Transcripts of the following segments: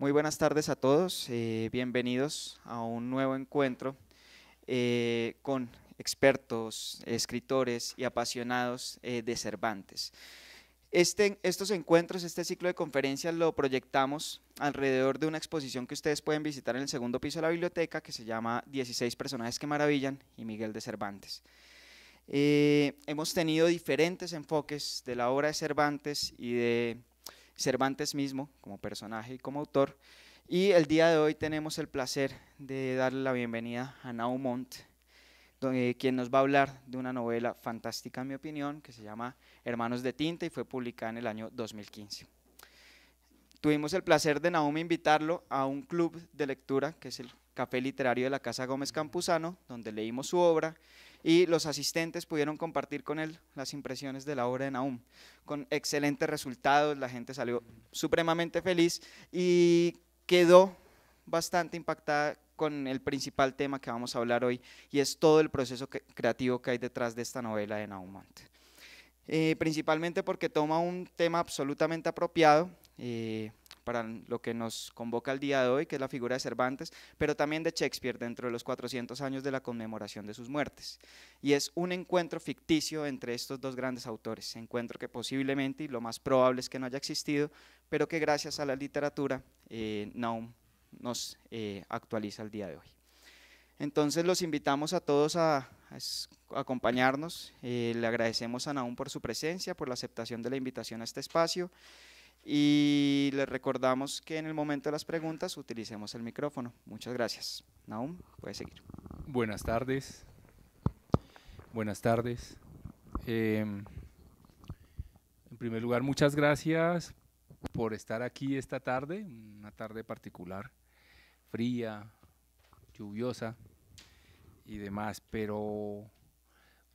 Muy buenas tardes a todos, eh, bienvenidos a un nuevo encuentro eh, con expertos, escritores y apasionados eh, de Cervantes. Este, estos encuentros, este ciclo de conferencias lo proyectamos alrededor de una exposición que ustedes pueden visitar en el segundo piso de la biblioteca que se llama 16 personajes que maravillan y Miguel de Cervantes. hemos tenido diferentes enfoques de la obra de Cervantes y de Cervantes mismo como personaje y como autor. Y el día de hoy tenemos el placer de darle la bienvenida a Naumont, eh, quien nos va a hablar de una novela fantástica, en mi opinión, que se llama Hermanos de Tinta y fue publicada en el año 2015. Tuvimos el placer de Naum invitarlo a un club de lectura, que es el Café Literario de la Casa Gómez Campuzano, donde leímos su obra y los asistentes pudieron compartir con él las impresiones de la obra de Nahum. Con excelentes resultados, la gente salió supremamente feliz y quedó bastante impactada con el principal tema que vamos a hablar hoy y es todo el proceso creativo que hay detrás de esta novela de Naumant. Eh, principalmente porque toma un tema absolutamente apropiado, eh, para lo que nos convoca el día de hoy, que es la figura de Cervantes, pero también de Shakespeare dentro de los 400 años de la conmemoración de sus muertes. Y es un encuentro ficticio entre estos dos grandes autores, encuentro que posiblemente y lo más probable es que no haya existido, pero que gracias a la literatura eh, Naum nos eh, actualiza el día de hoy. Entonces los invitamos a todos a, acompañarnos. Eh, le agradecemos a Naum por su presencia, por la aceptación de la invitación a este espacio. Y les recordamos que en el momento de las preguntas utilicemos el micrófono. Muchas gracias. Naum, puede seguir. Buenas tardes. Buenas tardes. Em, en primer lugar, muchas gracias por estar aquí esta tarde, una tarde particular, fría, lluviosa y demás, pero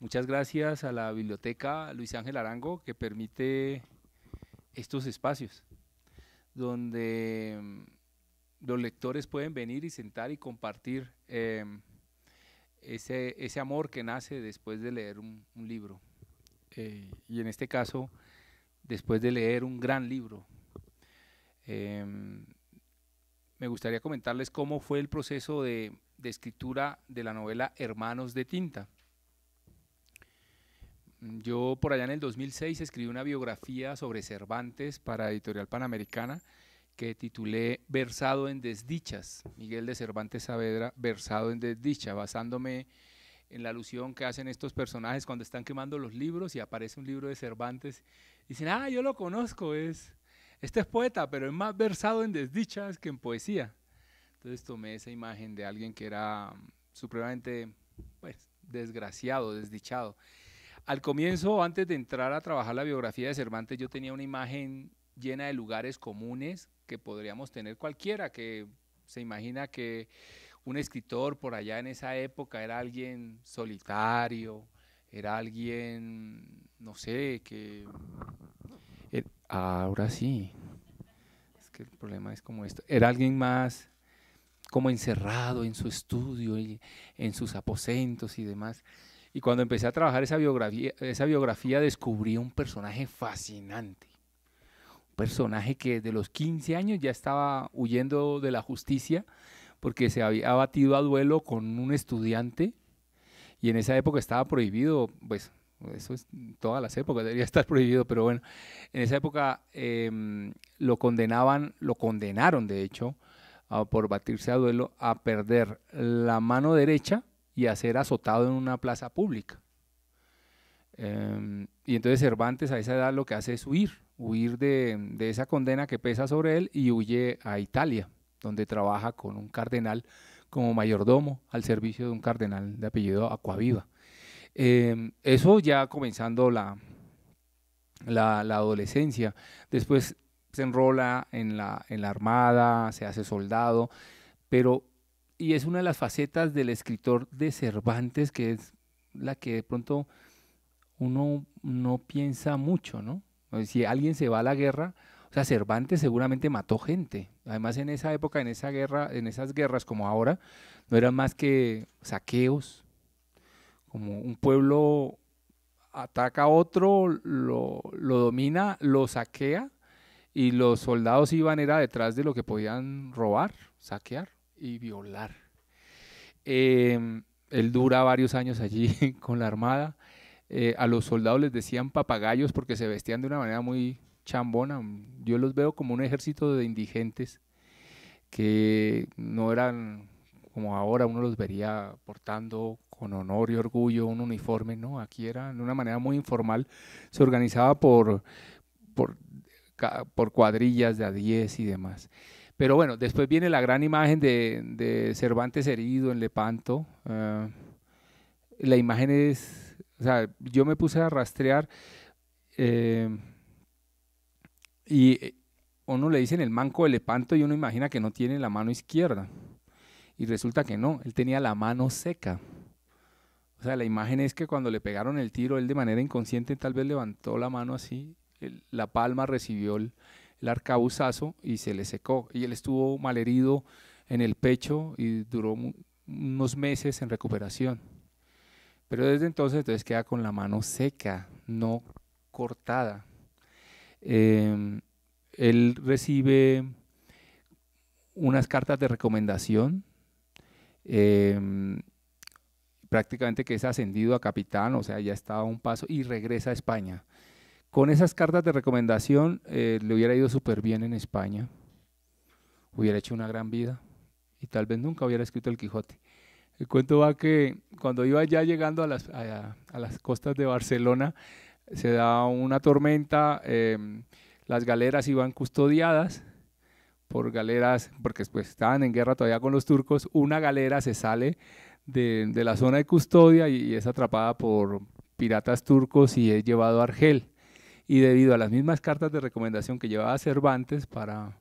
muchas gracias a la biblioteca Luis Ángel Arango que permite estos espacios donde mm, los lectores pueden venir y sentar y compartir em, ese, amor que nace después de leer un, libro. Eh, y en este caso, después de leer un gran libro. Em, me gustaría comentarles cómo fue el proceso de escritura de la novela Hermanos de Tinta. Mm, yo por allá en el 2006 escribí una biografía sobre Cervantes para Editorial Panamericana que titulé Versado en Desdichas, Miguel de Cervantes Saavedra, Versado en Desdicha, basándome en la alusión que hacen estos personajes cuando están quemando los libros y aparece un libro de Cervantes, y dicen, ah, yo lo conozco, es, este es poeta, pero es más versado en desdichas que en poesía. Entonces tomé esa imagen de alguien que era mm, supremamente pues, desgraciado, desdichado. Al comienzo, antes de entrar a trabajar la biografía de Cervantes, yo tenía una imagen llena de lugares comunes que podríamos tener cualquiera, que se imagina que un escritor por allá en esa época era alguien solitario, era alguien, no sé, que... Eh, ahora sí. Es que el problema es como esto. Era alguien más como encerrado en su estudio y en sus aposentos y demás. Y cuando empecé a trabajar esa biografía, esa biografía descubrí un personaje fascinante. Un personaje que de los 15 años ya estaba huyendo de la justicia porque se había batido a duelo con un estudiante y en esa época estaba prohibido, pues eso es todas las épocas, debería estar prohibido, pero bueno, en esa época em, lo condenaban, lo condenaron de hecho, por batirse a duelo, a perder la mano derecha y a ser azotado en una plaza pública. Em, y entonces Cervantes a esa edad lo que hace es huir, huir de, esa condena que pesa sobre él y huye a Italia, donde trabaja con un cardenal como mayordomo al servicio de un cardenal de apellido Acuaviva. Em, eso ya comenzando la, la, adolescencia. Después se enrola en la, en la armada, se hace soldado, pero y es una de las facetas del escritor de Cervantes que es la que de pronto uno no piensa mucho, ¿no? Si alguien se va a la guerra, o sea, Cervantes seguramente mató gente. Además, en esa época, en esa guerra, en esas guerras como ahora, no eran más que saqueos. Como un pueblo ataca a otro, lo, domina, lo saquea, y los soldados iban era detrás de lo que podían robar, saquear y violar. Eh, él dura varios años allí con la Armada. Eh, a los soldados les decían papagayos porque se vestían de una manera muy chambona. Yo los veo como un ejército de indigentes que no eran como ahora uno los vería portando con honor y orgullo un uniforme, no, aquí era de una manera muy informal, se organizaba por, por, por cuadrillas de a 10 y demás. Pero bueno, después viene la gran imagen de, Cervantes herido en Lepanto. Ah, la imagen es, o sea, yo me puse a rastrear eh, y eh, uno le dice en el manco de Lepanto y uno imagina que no tiene la mano izquierda. Y resulta que no, él tenía la mano seca. O sea, la imagen es que cuando le pegaron el tiro, él de manera inconsciente tal vez levantó la mano así, la palma recibió el, el arcabuzazo y se le secó. Y él estuvo malherido en el pecho y duró unos meses en recuperación. Pero desde entonces, entonces queda con la mano seca, no cortada. Em, él recibe unas cartas de recomendación, em, prácticamente que es ascendido a capitán, o sea, ya está a un paso y regresa a España. Con esas cartas de recomendación eh, le hubiera ido súper bien en España, hubiera hecho una gran vida y tal vez nunca hubiera escrito El Quijote. El cuento va que cuando iba ya llegando a las, costas de Barcelona, se da una tormenta, em, las galeras iban custodiadas por galeras, porque pues, estaban en guerra todavía con los turcos, una galera se sale de, la zona de custodia y, y es atrapada por piratas turcos y es llevado a Argel y debido a las mismas cartas de recomendación que llevaba Cervantes para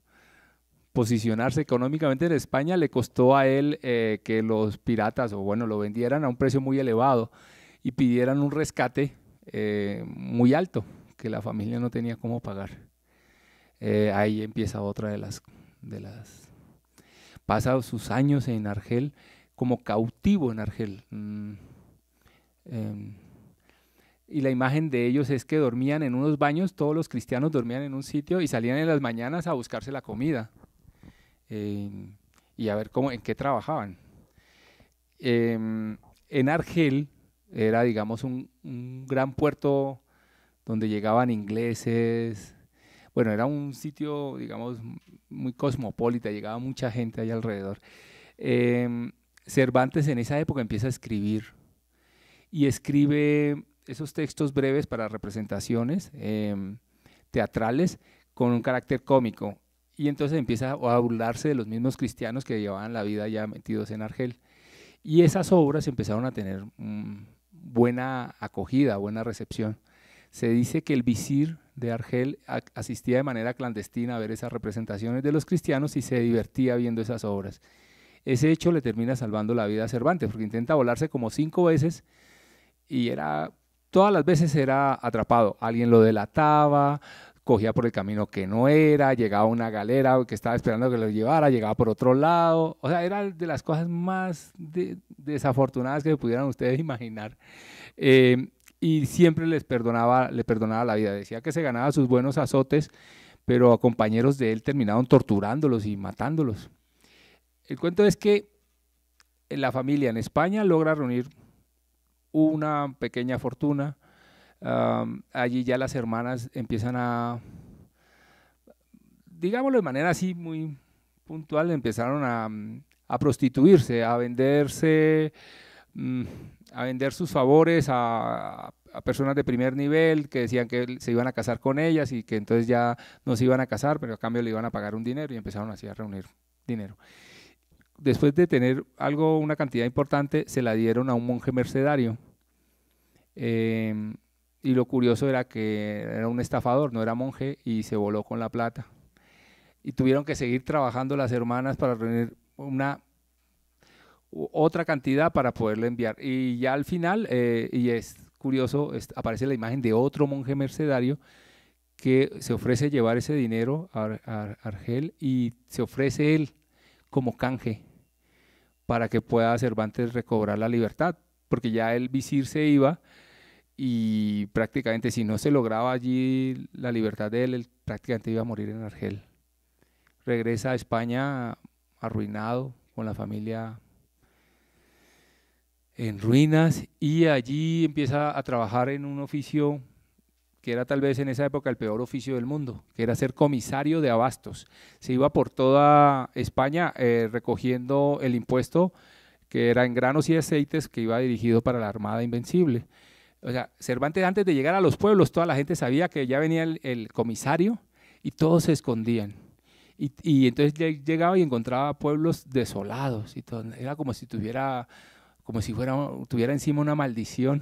posicionarse económicamente en España, le costó a él eh, que los piratas, o bueno, lo vendieran a un precio muy elevado y pidieran un rescate eh, muy alto que la familia no tenía cómo pagar. Eh, ahí empieza otra de las, de las... Pasa sus años en Argel como cautivo en Argel. Mm, em, y la imagen de ellos es que dormían en unos baños, todos los cristianos dormían en un sitio y salían en las mañanas a buscarse la comida y a ver cómo, en qué trabajaban. Em, en Argel era, digamos, un, gran puerto donde llegaban ingleses. Bueno, era un sitio, digamos, muy cosmopolita, llegaba mucha gente ahí alrededor. Em, Cervantes en esa época empieza a escribir y escribe esos textos breves para representaciones em, teatrales con un carácter cómico. Y entonces empieza a burlarse de los mismos cristianos que llevaban la vida ya metidos en Argel. Y esas obras empezaron a tener mm, buena acogida, buena recepción. Se dice que el visir de Argel asistía de manera clandestina a ver esas representaciones de los cristianos y se divertía viendo esas obras. Ese hecho le termina salvando la vida a Cervantes, porque intenta volarse como cinco veces y era Todas las veces era atrapado, alguien lo delataba, cogía por el camino que no era, llegaba a una galera que estaba esperando que lo llevara, llegaba por otro lado. O sea, era de las cosas más desafortunadas que pudieran ustedes imaginar. Eh, y siempre les perdonaba, le perdonaba la vida. Decía que se ganaba sus buenos azotes, pero a compañeros de él terminaron torturándolos y matándolos. El cuento es que la familia en España logra reunir una pequeña fortuna. allí ya las hermanas empiezan a, digámoslo de manera así muy puntual, empezaron a, prostituirse, a venderse, mm, a vender sus favores a, a, personas de primer nivel que decían que se iban a casar con ellas y que entonces ya no se iban a casar, pero a cambio le iban a pagar un dinero y empezaron así a reunir dinero después de tener algo, una cantidad importante, se la dieron a un monje mercenario. Em, y lo curioso era que era un estafador, no era monje, y se voló con la plata. Y tuvieron que seguir trabajando las hermanas para reunir una otra cantidad para poderle enviar. Y ya al final, eh, y es curioso, aparece la imagen de otro monje mercenario que se ofrece llevar ese dinero a Argel y se ofrece él como canje para que pueda Cervantes recobrar la libertad, porque ya el visir se iba y prácticamente si no se lograba allí la libertad de él, él prácticamente iba a morir en Argel. Regresa a España arruinado, con la familia en ruinas, y allí empieza a trabajar en un oficio que era tal vez en esa época el peor oficio del mundo, que era ser comisario de abastos. Se iba por toda España eh, recogiendo el impuesto que era en granos y aceites que iba dirigido para la Armada Invencible. O sea, Cervantes antes de llegar a los pueblos, toda la gente sabía que ya venía el, comisario y todos se escondían. Y, entonces llegaba y encontraba pueblos desolados y Era como si tuviera, como si fuera, tuviera encima una maldición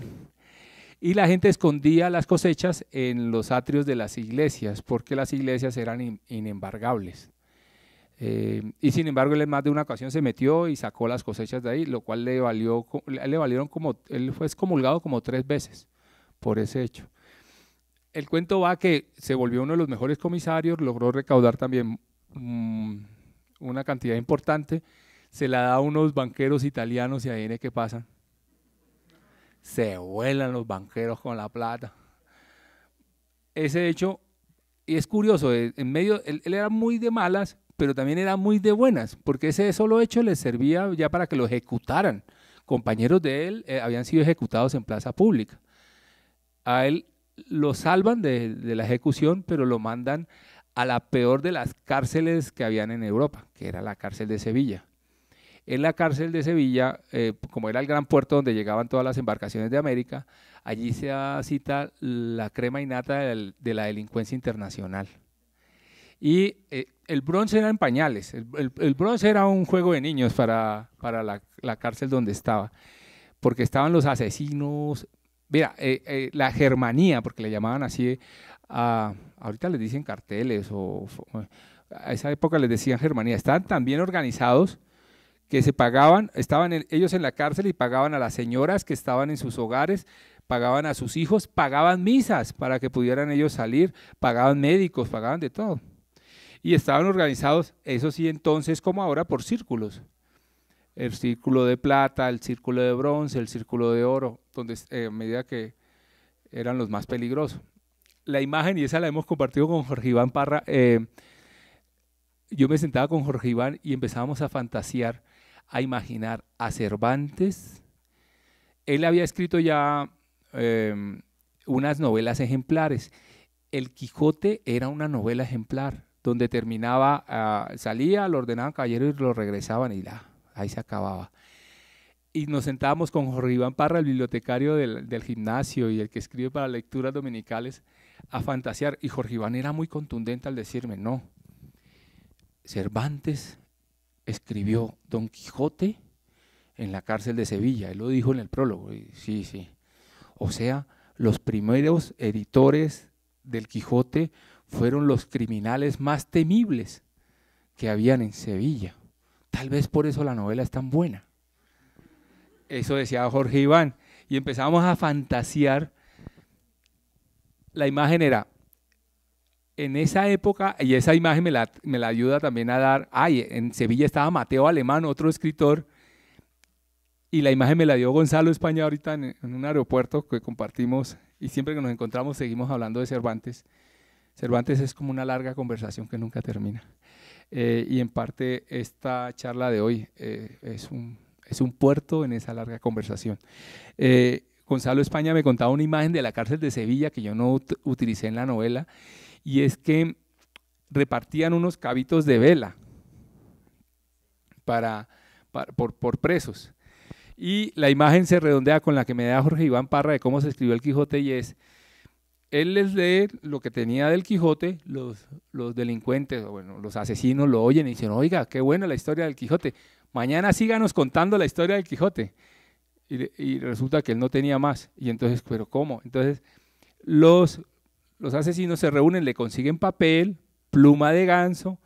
y la gente escondía las cosechas en los atrios de las iglesias, porque las iglesias eran inembargables. Eh, y sin embargo, él en más de una ocasión se metió y sacó las cosechas de ahí, lo cual le valió, le valieron como, él fue excomulgado como tres veces por ese hecho. El cuento va que se volvió uno de los mejores comisarios, logró recaudar también mm, una cantidad importante, se la da a unos banqueros italianos y ahí viene qué pasa se vuelan los banqueros con la plata. Ese hecho, y es curioso, eh, en medio, él, era muy de malas, pero también era muy de buenas, porque ese solo hecho le servía ya para que lo ejecutaran. Compañeros de él eh, habían sido ejecutados en plaza pública. A él lo salvan de, de la ejecución, pero lo mandan a la peor de las cárceles que habían en Europa, que era la cárcel de Sevilla. En la cárcel de Sevilla, eh, como era el gran puerto donde llegaban todas las embarcaciones de América, allí se cita la crema innata de, la delincuencia internacional. Y eh, el bronce era en pañales, el, bronce era un juego de niños para, para la, cárcel donde estaba, porque estaban los asesinos, mira, eh, la germanía, porque le llamaban así, ahorita les dicen carteles o a esa época les decían Germanía, estaban tan bien organizados que se pagaban, estaban ellos en la cárcel y pagaban a las señoras que estaban en sus hogares, pagaban a sus hijos, pagaban misas para que pudieran ellos salir, pagaban médicos, pagaban de todo. Y estaban organizados, eso sí, entonces como ahora, por círculos. El círculo de plata, el círculo de bronce, el círculo de oro, donde eh, medida que eran los más peligrosos. La imagen, y esa la hemos compartido con Jorge Iván Parra, eh, yo me sentaba con Jorge Iván y empezábamos a fantasear a imaginar a Cervantes. Él había escrito ya em, unas novelas ejemplares. El Quijote era una novela ejemplar, donde terminaba, ah, salía, lo ordenaban caballero y lo regresaban y la, ahí se acababa. Y nos sentábamos con Jorge Iván Parra, el bibliotecario del, del gimnasio y el que escribe para lecturas dominicales, a fantasear. Y Jorge Iván era muy contundente al decirme, no, Cervantes escribió Don Quijote en la cárcel de Sevilla. Él lo dijo en el prólogo. sí, sí. O sea, los primeros editores del Quijote fueron los criminales más temibles que habían en Sevilla. Tal vez por eso la novela es tan buena. Eso decía Jorge Iván. Y empezamos a fantasear. La imagen era en esa época, y esa imagen me la, me la ayuda también a dar, ay, en Sevilla estaba Mateo Alemán, otro escritor, y la imagen me la dio Gonzalo España ahorita en, un aeropuerto que compartimos, y siempre que nos encontramos seguimos hablando de Cervantes. Cervantes es como una larga conversación que nunca termina. Eh, y en parte esta charla de hoy eh, es, un, es un puerto en esa larga conversación. Eh, Gonzalo España me contaba una imagen de la cárcel de Sevilla que yo no utilicé en la novela y es que repartían unos cabitos de vela para, por, presos. Y la imagen se redondea con la que me da Jorge Iván Parra de cómo se escribió el Quijote y es, él les lee lo que tenía del Quijote, los, los delincuentes, bueno, los asesinos lo oyen y dicen, oiga, qué buena la historia del Quijote, mañana síganos contando la historia del Quijote. Y, y resulta que él no tenía más. Y entonces, pero ¿cómo? Entonces, los los asesinos se reúnen, le consiguen papel, pluma de ganso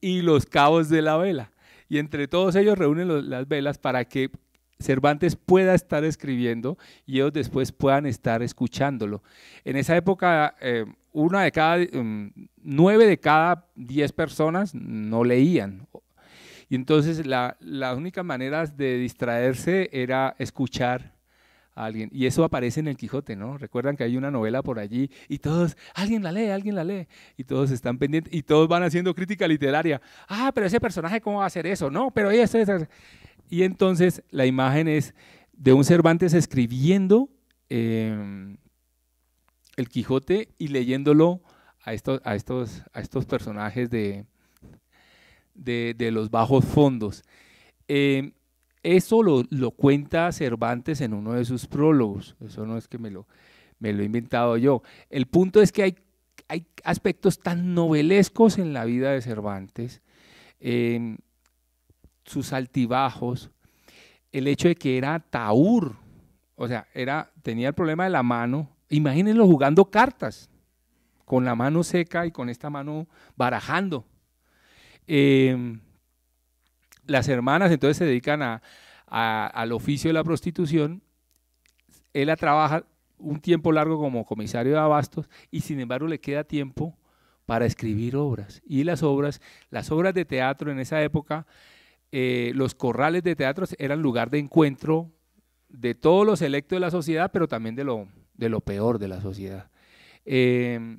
y los cabos de la vela. Y entre todos ellos reúnen las velas para que Cervantes pueda estar escribiendo y ellos después puedan estar escuchándolo. En esa época, eh, una de cada, em, nueve de cada diez personas no leían. Y entonces la, única manera de distraerse era escuchar y eso aparece en el Quijote, ¿no? Recuerdan que hay una novela por allí y todos, alguien la lee, alguien la lee. Y todos están pendientes y todos van haciendo crítica literaria. Ah, pero ese personaje, ¿cómo va a hacer eso? No, pero ella es... Y entonces la imagen es de un Cervantes escribiendo eh, el Quijote y leyéndolo a estos, a estos, a estos personajes de, de, los bajos fondos. Eh, eso lo, lo, cuenta Cervantes en uno de sus prólogos. Eso no es que me lo, me lo he inventado yo. El punto es que hay, hay aspectos tan novelescos en la vida de Cervantes, sus altibajos, el hecho de que era taur, o sea, era, tenía el problema de la mano. Imagínenlo jugando cartas, con la mano seca y con esta mano barajando. Em, las hermanas entonces se dedican al oficio de la prostitución, ella trabaja un tiempo largo como comisario de abastos y sin embargo le queda tiempo para escribir obras. Y las obras, las obras de teatro en esa época, eh, los corrales de teatro eran lugar de encuentro de todos los electos de la sociedad, pero también de lo, de lo peor de la sociedad. Eh,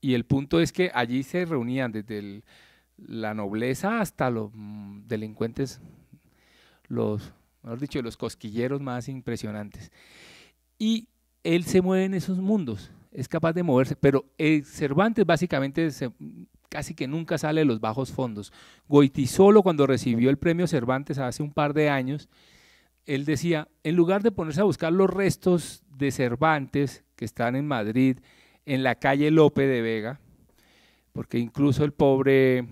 y el punto es que allí se reunían desde el, la nobleza hasta los mm, delincuentes, los, mejor dicho, los cosquilleros más impresionantes. Y él se mueve en esos mundos, es capaz de moverse, pero Cervantes básicamente casi que nunca sale de los bajos fondos. solo cuando recibió el premio Cervantes hace un par de años, él decía, en lugar de ponerse a buscar los restos de Cervantes que están en Madrid, en la calle Lope de Vega, porque incluso el pobre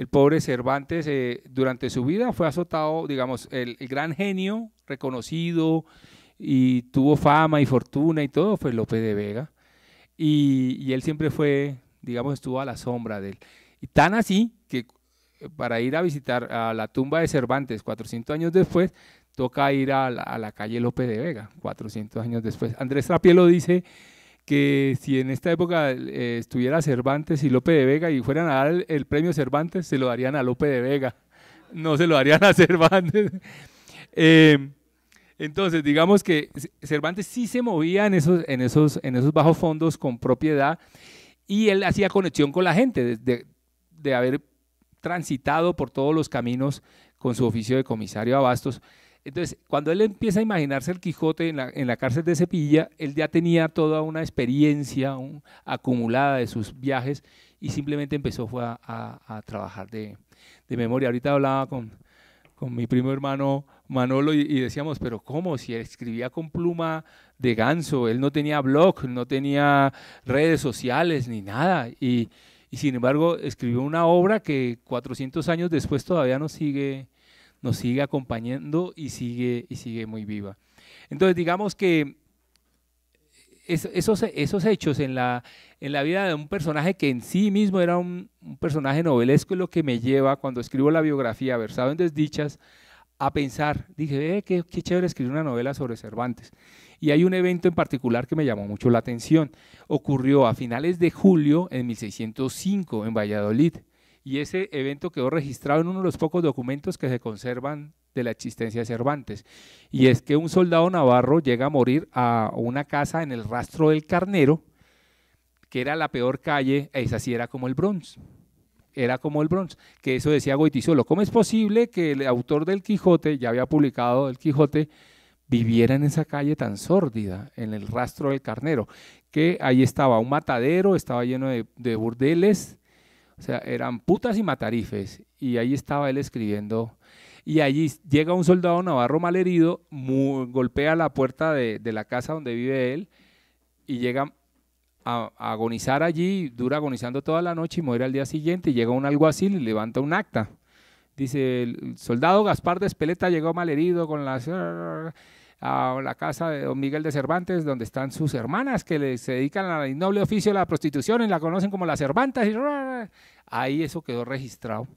el pobre Cervantes eh, durante su vida fue azotado, digamos, el, gran genio reconocido y tuvo fama y fortuna y todo fue López de Vega. Y, él siempre fue, digamos, estuvo a la sombra de él. Y tan así que eh, para ir a visitar a la tumba de Cervantes 400 años después, toca ir a la, calle López de Vega 400 años después. Andrés Trapielo dice que si en esta época eh, estuviera Cervantes y Lope de Vega y fueran a dar el, premio Cervantes, se lo darían a Lope de Vega, no se lo darían a Cervantes. Eh, entonces, digamos que Cervantes sí se movía en esos, en esos, en esos bajos fondos con propiedad y él hacía conexión con la gente, de, haber transitado por todos los caminos con su oficio de comisario de bastos. Entonces, cuando él empieza a imaginarse el Quijote en la, cárcel de Sevilla, él ya tenía toda una experiencia acumulada de sus viajes y simplemente empezó a, trabajar de, memoria. Ahorita hablaba con, mi primo hermano Manolo y, decíamos, pero ¿cómo? Si él escribía con pluma de ganso, él no tenía blog, no tenía redes sociales ni nada. Y, y sin embargo, escribió una obra que 400 años después todavía no sigue nos sigue acompañando y sigue, y sigue muy viva. Entonces, digamos que esos, esos, hechos en la, en la vida de un personaje que en sí mismo era un, personaje novelesco es lo que me lleva cuando escribo la biografía Versado en Desdichas a pensar, dije, qué, qué, chévere escribir una novela sobre Cervantes. Y hay un evento en particular que me llamó mucho la atención. Ocurrió a finales de julio en 1605 en Valladolid y ese evento quedó registrado en uno de los pocos documentos que se conservan de la existencia de Cervantes. Y es que un soldado navarro llega a morir a una casa en el rastro del Carnero, que era la peor calle, esa así era como el Bronx. Era como el Bronx, que eso decía Goitizolo. ¿Cómo es posible que el autor del Quijote, ya había publicado el Quijote, viviera en esa calle tan sórdida, en el rastro del carnero? Que ahí estaba un matadero, estaba lleno de burdeles, o sea, eran putas y matarifes. Y ahí estaba él escribiendo. Y allí llega un soldado navarro malherido, golpea la puerta de, la casa donde vive él y llega a, agonizar allí, dura agonizando toda la noche y muere al día siguiente. Y llega un alguacil y levanta un acta. Dice, el soldado Gaspar de Espeleta llegó malherido con las a la casa de don Miguel de Cervantes, donde están sus hermanas que les, se dedican al noble oficio de la prostitución y la conocen como las Cervantes Y ahí eso quedó registrado.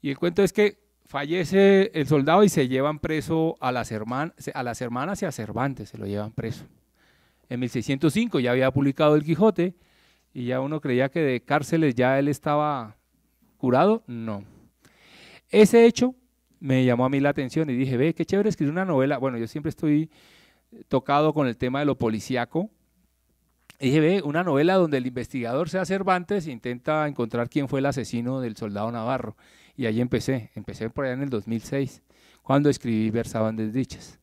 Y el cuento es que fallece el soldado y se llevan preso a las, hermanas a las hermanas y a Cervantes, se lo llevan preso. En 1605 ya había publicado El Quijote y ya uno creía que de cárceles ya él estaba curado. No. Ese hecho me llamó a mí la atención y dije, ve, qué chévere escribir una novela. Bueno, yo siempre estoy eh, tocado con el tema de lo policíaco. Y dije, ve, una novela donde el investigador sea Cervantes e intenta encontrar quién fue el asesino del soldado Navarro. Y ahí empecé, empecé por allá en el 2006, cuando escribí Versaban Desdichas.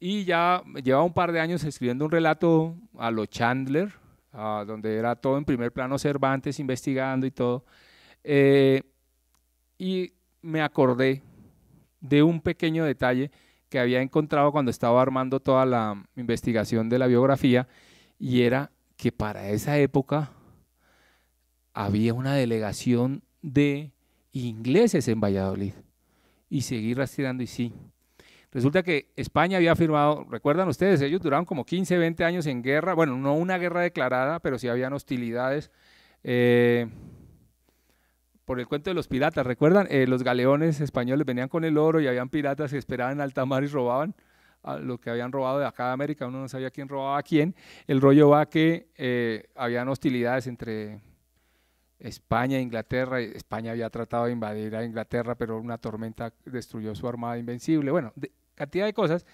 Y ya llevaba un par de años escribiendo un relato a lo Chandler, donde era todo en primer plano Cervantes investigando y todo. Eh, y me acordé de un pequeño detalle que había encontrado cuando estaba armando toda la investigación de la biografía y era que para esa época había una delegación de ingleses en Valladolid y seguí rastreando y sí. Resulta que España había firmado, recuerdan ustedes, ellos duraron como 15, 20 años en guerra, bueno, no una guerra declarada, pero sí habían hostilidades. Eh, por el cuento de los piratas, ¿recuerdan? Eh, los galeones españoles venían con el oro y habían piratas que esperaban en alta mar y robaban a ah, lo que habían robado de acá de América, uno no sabía quién robaba a quién. El rollo va que eh, habían hostilidades entre España e Inglaterra. España había tratado de invadir a Inglaterra, pero una tormenta destruyó su armada invencible. Bueno, cantidad de cosas.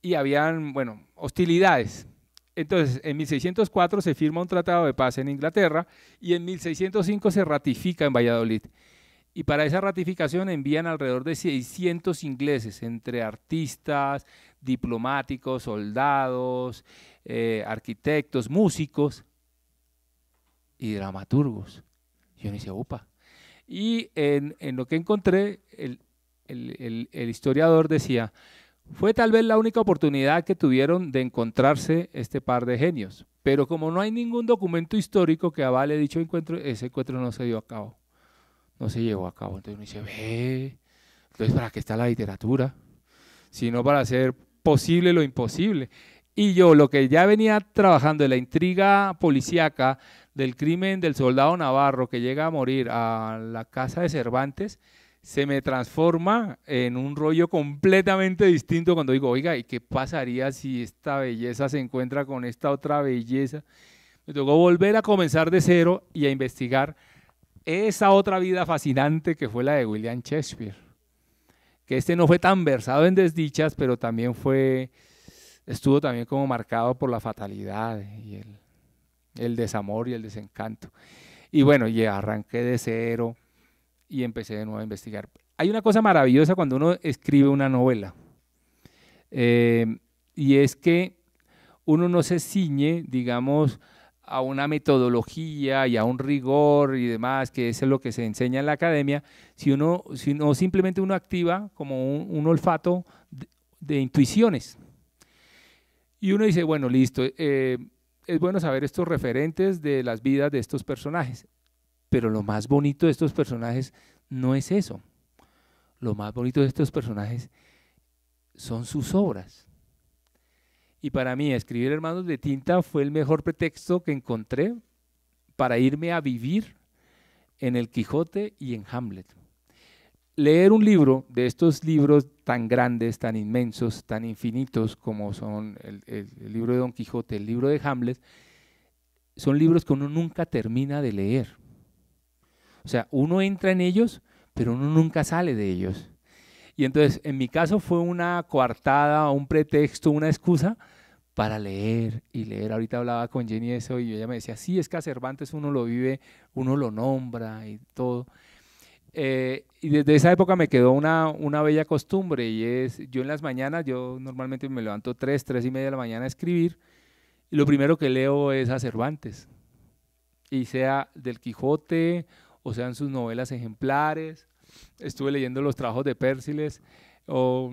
Y habían, bueno, hostilidades. Entonces, en 1604 se firma un tratado de paz en Inglaterra y en 1605 se ratifica en Valladolid. Y para esa ratificación envían alrededor de 600 ingleses, entre artistas, diplomáticos, soldados, eh, arquitectos, músicos y dramaturgos. yo me upa. Y en, lo que encontré, el historiador decía, fue tal vez la única oportunidad que tuvieron de encontrarse este par de genios, pero como no hay ningún documento histórico que avale dicho encuentro, ese encuentro no se dio a cabo, no se llevó a cabo. Entonces uno dice, entonces pues, ¿para qué está la literatura? Sino para hacer posible lo imposible. Y yo lo que ya venía trabajando en la intriga policíaca del crimen del soldado Navarro que llega a morir a la casa de Cervantes, se me transforma en un rollo completamente distinto cuando digo, oiga, ¿y qué pasaría si esta belleza se encuentra con esta otra belleza? Me tocó volver a comenzar de cero y a investigar esa otra vida fascinante que fue la de William Shakespeare. Que este no fue tan versado en desdichas, pero también fue, estuvo también como marcado por la fatalidad y el, el desamor y el desencanto. Y bueno, ya arranqué de cero y empecé de nuevo a investigar. Hay una cosa maravillosa cuando uno escribe una novela. Eh, y es que uno no se ciñe, digamos, a una metodología y a un rigor y demás, que es lo que se enseña en la academia, si uno, simplemente uno activa como un, olfato de, intuiciones. Y uno dice, bueno, listo, eh, es bueno saber estos referentes de las vidas de estos personajes. Pero lo más bonito de estos personajes no es eso. Lo más bonito de estos personajes son sus obras. Y para mí, escribir Hermanos de Tinta fue el mejor pretexto que encontré para irme a vivir en El Quijote y en Hamlet. Leer un libro de estos libros tan grandes, tan inmensos, tan infinitos como son el, libro de Don Quijote, el libro de Hamlet, son libros que uno nunca termina de leer. O sea, uno entra en ellos, pero uno nunca sale de ellos. Y entonces, en mi caso fue una coartada, un pretexto, una excusa para leer y leer. Ahorita hablaba con Jenny eso y ella me decía, sí, es que a Cervantes uno lo vive, uno lo nombra y todo. Eh, y desde esa época me quedó una, una bella costumbre y es, yo en las mañanas, yo normalmente me levanto 3, 3 y media de la mañana a escribir y lo primero que leo es a Cervantes. Y sea del Quijote o sean sus novelas ejemplares. Estuve leyendo los trabajos de Pérsiles o,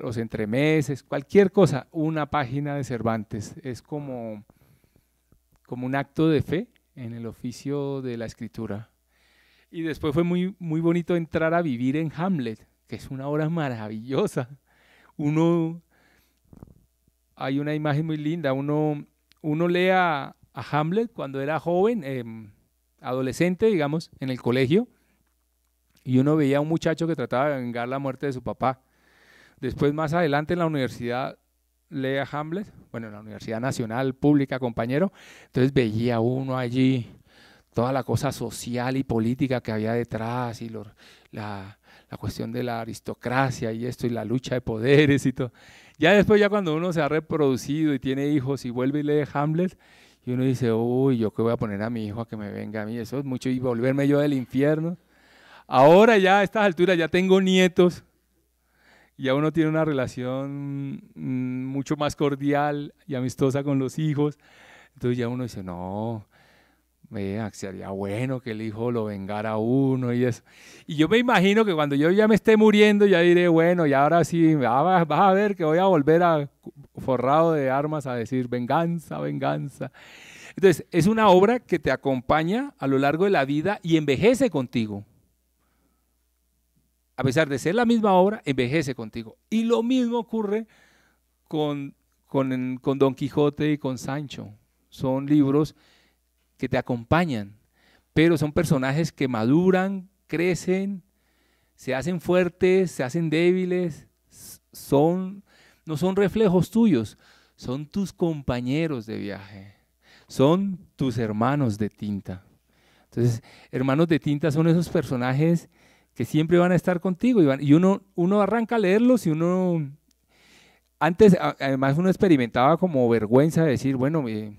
los entremeses, cualquier cosa, una página de Cervantes. Es como, como un acto de fe en el oficio de la escritura. Y después fue muy, muy bonito entrar a vivir en Hamlet, que es una obra maravillosa. Uno, hay una imagen muy linda, uno, uno lee a, Hamlet cuando era joven, em, adolescente, digamos, en el colegio, y uno veía a un muchacho que trataba de vengar la muerte de su papá. Después, más adelante, en la universidad, lea Hamlet, bueno, en la Universidad Nacional Pública, compañero, entonces veía uno allí toda la cosa social y política que había detrás y la, la, cuestión de la aristocracia y esto y la lucha de poderes y todo. Ya después, ya cuando uno se ha reproducido y tiene hijos y vuelve y lee Hamlet, y uno dice, uy, ¿yo qué voy a poner a mi hijo a que me venga a mí? Eso es mucho y volverme yo del infierno. Ahora ya a estas alturas ya tengo nietos. Ya uno tiene una relación mm, mucho más cordial y amistosa con los hijos. Entonces ya uno dice, no, Vean, ah, sería bueno que el hijo lo vengara uno y eso. Y yo me imagino que cuando yo ya me esté muriendo, ya diré, bueno, y ahora sí, ah, vas, a ver que voy a volver a forrado de armas a decir venganza, venganza. Entonces, es una obra que te acompaña a lo largo de la vida y envejece contigo. A pesar de ser la misma obra, envejece contigo. Y lo mismo ocurre con, con, con Don Quijote y con Sancho. Son libros que te acompañan, pero son personajes que maduran, crecen, se hacen fuertes, se hacen débiles, son, no son reflejos tuyos, son tus compañeros de viaje, son tus hermanos de tinta. Entonces, hermanos de tinta son esos personajes que siempre van a estar contigo y, uno, uno arranca a leerlos y uno, antes además uno experimentaba como vergüenza de decir, bueno, me eh,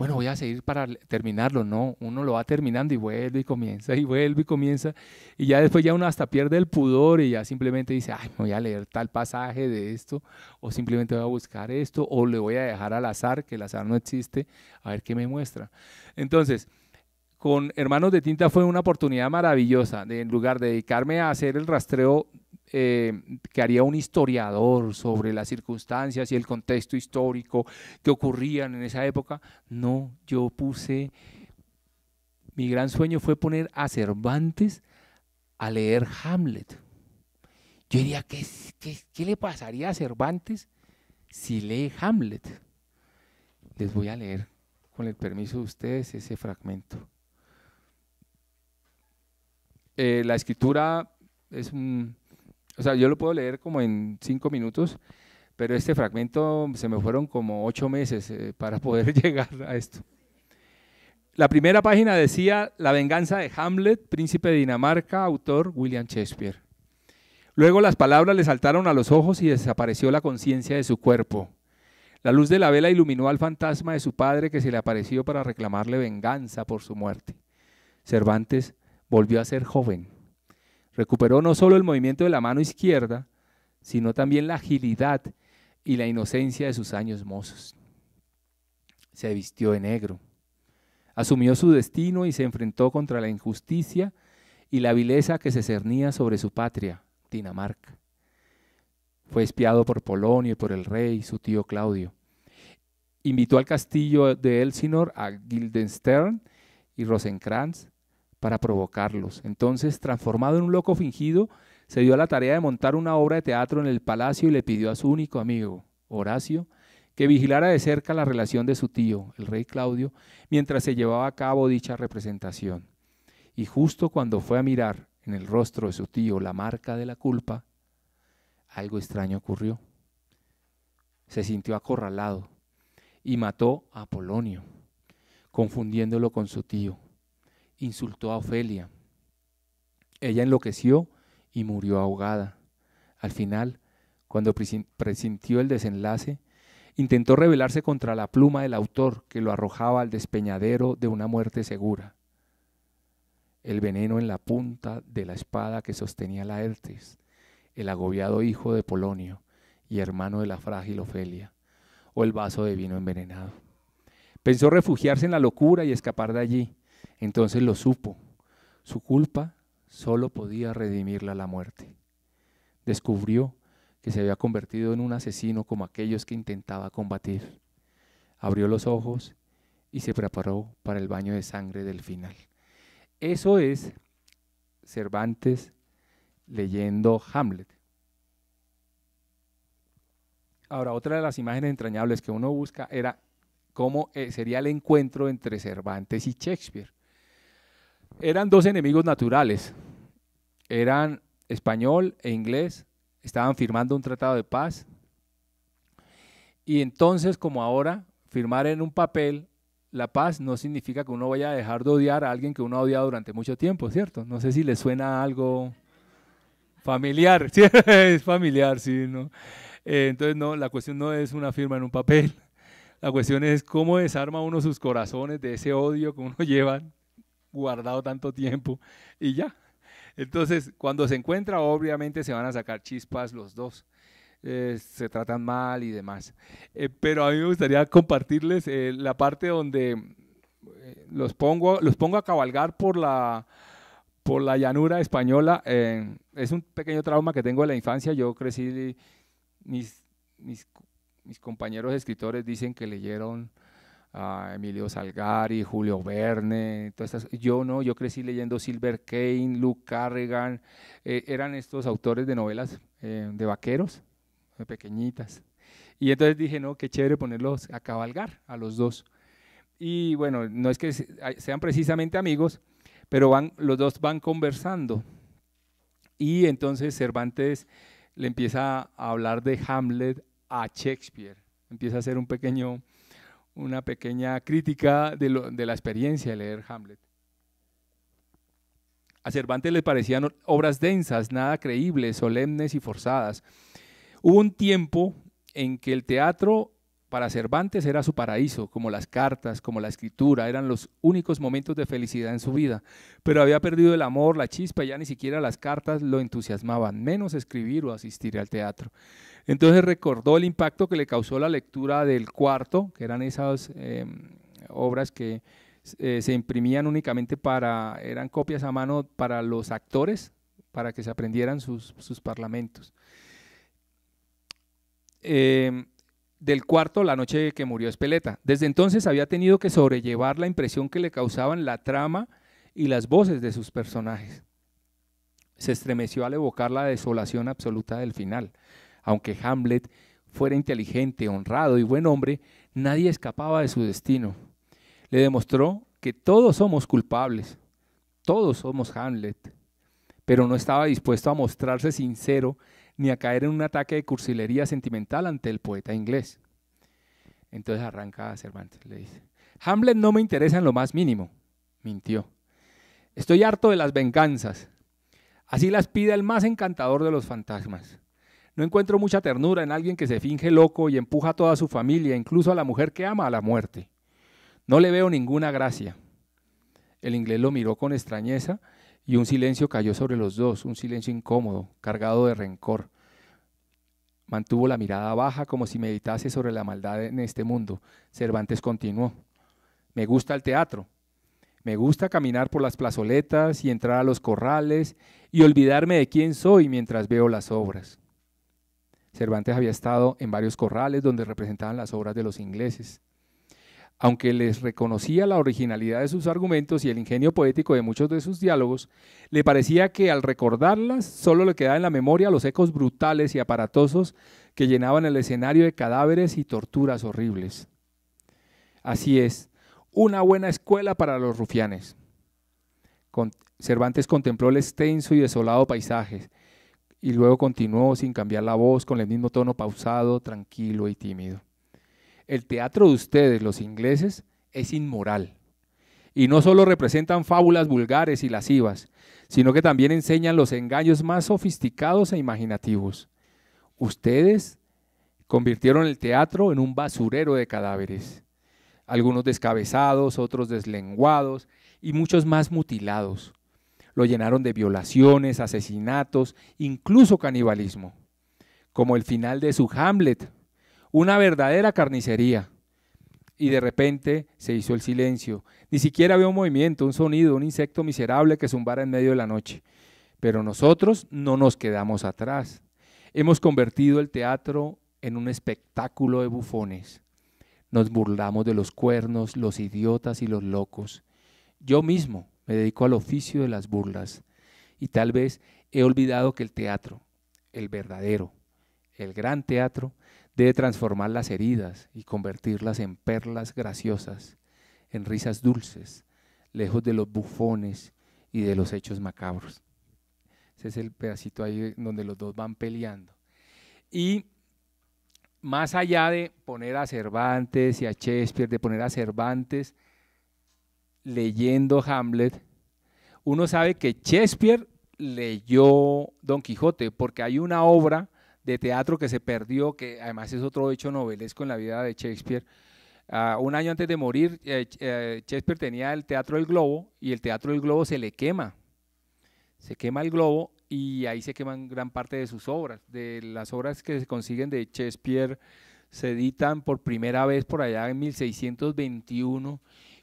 bueno, voy a seguir para terminarlo. No, uno lo va terminando y vuelve y comienza y vuelve y comienza. Y ya después ya uno hasta pierde el pudor y ya simplemente dice, ay, me voy a leer tal pasaje de esto, o simplemente voy a buscar esto, o le voy a dejar al azar, que el azar no existe, a ver qué me muestra. Entonces, con Hermanos de Tinta fue una oportunidad maravillosa, de, en lugar de dedicarme a hacer el rastreo eh, que haría un historiador sobre las circunstancias y el contexto histórico que ocurrían en esa época. No, yo puse, mi gran sueño fue poner a Cervantes a leer Hamlet. Yo diría, ¿qué, le pasaría a Cervantes si lee Hamlet? Les voy a leer, con el permiso de ustedes, ese fragmento. Eh, la escritura es un o sea, yo lo puedo leer como en cinco minutos, pero este fragmento se me fueron como ocho meses eh, para poder llegar a esto. La primera página decía La venganza de Hamlet, príncipe de Dinamarca, autor William Shakespeare. Luego las palabras le saltaron a los ojos y desapareció la conciencia de su cuerpo. La luz de la vela iluminó al fantasma de su padre que se le apareció para reclamarle venganza por su muerte. Cervantes volvió a ser joven. Recuperó no solo el movimiento de la mano izquierda, sino también la agilidad y la inocencia de sus años mozos. Se vistió de negro, asumió su destino y se enfrentó contra la injusticia y la vileza que se cernía sobre su patria, Dinamarca. Fue espiado por Polonia y por el rey, su tío Claudio. Invitó al castillo de Elsinor a Guildenstern y Rosencrantz para provocarlos. Entonces, transformado en un loco fingido, se dio a la tarea de montar una obra de teatro en el palacio y le pidió a su único amigo, Horacio, que vigilara de cerca la relación de su tío, el rey Claudio, mientras se llevaba a cabo dicha representación. Y justo cuando fue a mirar en el rostro de su tío la marca de la culpa, algo extraño ocurrió. Se sintió acorralado y mató a Polonio, confundiéndolo con su tío insultó a Ofelia. Ella enloqueció y murió ahogada. Al final, cuando presintió el desenlace, intentó rebelarse contra la pluma del autor que lo arrojaba al despeñadero de una muerte segura. El veneno en la punta de la espada que sostenía Laertes, el agobiado hijo de Polonio y hermano de la frágil Ofelia, o el vaso de vino envenenado. Pensó refugiarse en la locura y escapar de allí, entonces lo supo. Su culpa solo podía redimirla la muerte. Descubrió que se había convertido en un asesino como aquellos que intentaba combatir. Abrió los ojos y se preparó para el baño de sangre del final. Eso es Cervantes leyendo Hamlet. Ahora, otra de las imágenes entrañables que uno busca era cómo eh, sería el encuentro entre Cervantes y Shakespeare. Eran dos enemigos naturales, eran español e inglés, estaban firmando un tratado de paz y entonces como ahora firmar en un papel la paz no significa que uno vaya a dejar de odiar a alguien que uno ha odiado durante mucho tiempo, ¿cierto? No sé si le suena algo familiar, sí, es familiar, sí, ¿no? Eh, entonces, no, la cuestión no es una firma en un papel, la cuestión es cómo desarma uno sus corazones de ese odio que uno lleva guardado tanto tiempo y ya. Entonces, cuando se encuentra, obviamente se van a sacar chispas los dos. Eh, se tratan mal y demás. Eh, pero a mí me gustaría compartirles eh, la parte donde los, pongo, los pongo a cabalgar por la, por la llanura española. es un pequeño trauma que tengo de la infancia. Yo crecí mis, mis mis compañeros escritores dicen que leyeron a Emilio Salgari, Julio Verne, yo no, yo crecí leyendo Silver Kane, Luke Carrigan, eh, eran estos autores de novelas eh, de vaqueros, pequeñitas. Y entonces dije, no, qué chévere ponerlos a cabalgar a los dos. Y bueno, no es que sean precisamente amigos, pero los dos van conversando. Y entonces Cervantes le empieza a hablar de Hamlet a Shakespeare. Empieza a hacer un pequeño, una pequeña crítica de, de la experiencia de leer Hamlet. A Cervantes le parecían obras densas, nada creíbles, solemnes y forzadas. Hubo un tiempo en que el teatro para Cervantes era su paraíso, como las cartas, como la escritura, eran los únicos momentos de felicidad en su vida. Pero había perdido el amor, la chispa, ya ni siquiera las cartas lo entusiasmaban, menos escribir o asistir al teatro. Entonces recordó el impacto que le causó la lectura del cuarto, que eran esas eh, obras que eh, se imprimían únicamente para, eran copias a mano para los actores, para que se aprendieran sus, sus parlamentos. Em, del cuarto, la noche que murió Espeleta. Desde entonces había tenido que sobrellevar la impresión que le causaban la trama y las voces de sus personajes. Se estremeció al evocar la desolación absoluta del final. Aunque Hamlet fuera inteligente, honrado y buen hombre, nadie escapaba de su destino. Le demostró que todos somos culpables, todos somos Hamlet, pero no estaba dispuesto a mostrarse sincero ni a caer en un ataque de cursilería sentimental ante el poeta inglés. Entonces arranca Cervantes, le dice, Hamlet no me interesa en lo más mínimo, mintió. Estoy harto de las venganzas, así las pide el más encantador de los fantasmas. No encuentro mucha ternura en alguien que se finge loco y empuja a toda su familia, incluso a la mujer que ama a la muerte. No le veo ninguna gracia. El inglés lo miró con extrañeza y un silencio cayó sobre los dos, un silencio incómodo, cargado de rencor. Mantuvo la mirada baja como si meditase sobre la maldad en este mundo. Cervantes continuó. Me gusta el teatro. Me gusta caminar por las plazoletas y entrar a los corrales y olvidarme de quién soy mientras veo las obras. Cervantes había estado en varios corrales donde representaban las obras de los ingleses. Aunque les reconocía la originalidad de sus argumentos y el ingenio poético de muchos de sus diálogos, le parecía que al recordarlas solo le quedaban en la memoria los ecos brutales y aparatosos que llenaban el escenario de cadáveres y torturas horribles. Así es, una buena escuela para los rufianes. Cervantes contempló el extenso y desolado paisaje, y luego continuó sin cambiar la voz con el mismo tono pausado, tranquilo y tímido. El teatro de ustedes, los ingleses, es inmoral. Y no solo representan fábulas vulgares y lascivas, sino que también enseñan los engaños más sofisticados e imaginativos. Ustedes convirtieron el teatro en un basurero de cadáveres, algunos descabezados, otros deslenguados y muchos más mutilados lo llenaron de violaciones, asesinatos, incluso canibalismo, como el final de su Hamlet, una verdadera carnicería. Y de repente se hizo el silencio. Ni siquiera había un movimiento, un sonido, un insecto miserable que zumbara en medio de la noche. Pero nosotros no nos quedamos atrás. Hemos convertido el teatro en un espectáculo de bufones. Nos burlamos de los cuernos, los idiotas y los locos. Yo mismo me dedico al oficio de las burlas y tal vez he olvidado que el teatro, el verdadero, el gran teatro, debe transformar las heridas y convertirlas en perlas graciosas, en risas dulces, lejos de los bufones y de los hechos macabros. Ese es el pedacito ahí donde los dos van peleando. Y más allá de poner a Cervantes y a Shakespeare, de poner a Cervantes leyendo Hamlet, uno sabe que Shakespeare leyó Don Quijote, porque hay una obra de teatro que se perdió, que además es otro hecho novelesco en la vida de Shakespeare. Ah, un año antes de morir, eh, eh, Shakespeare tenía el Teatro del Globo y el Teatro del Globo se le quema. Se quema el globo y ahí se queman gran parte de sus obras. De las obras que se consiguen de Shakespeare se editan por primera vez por allá en 1621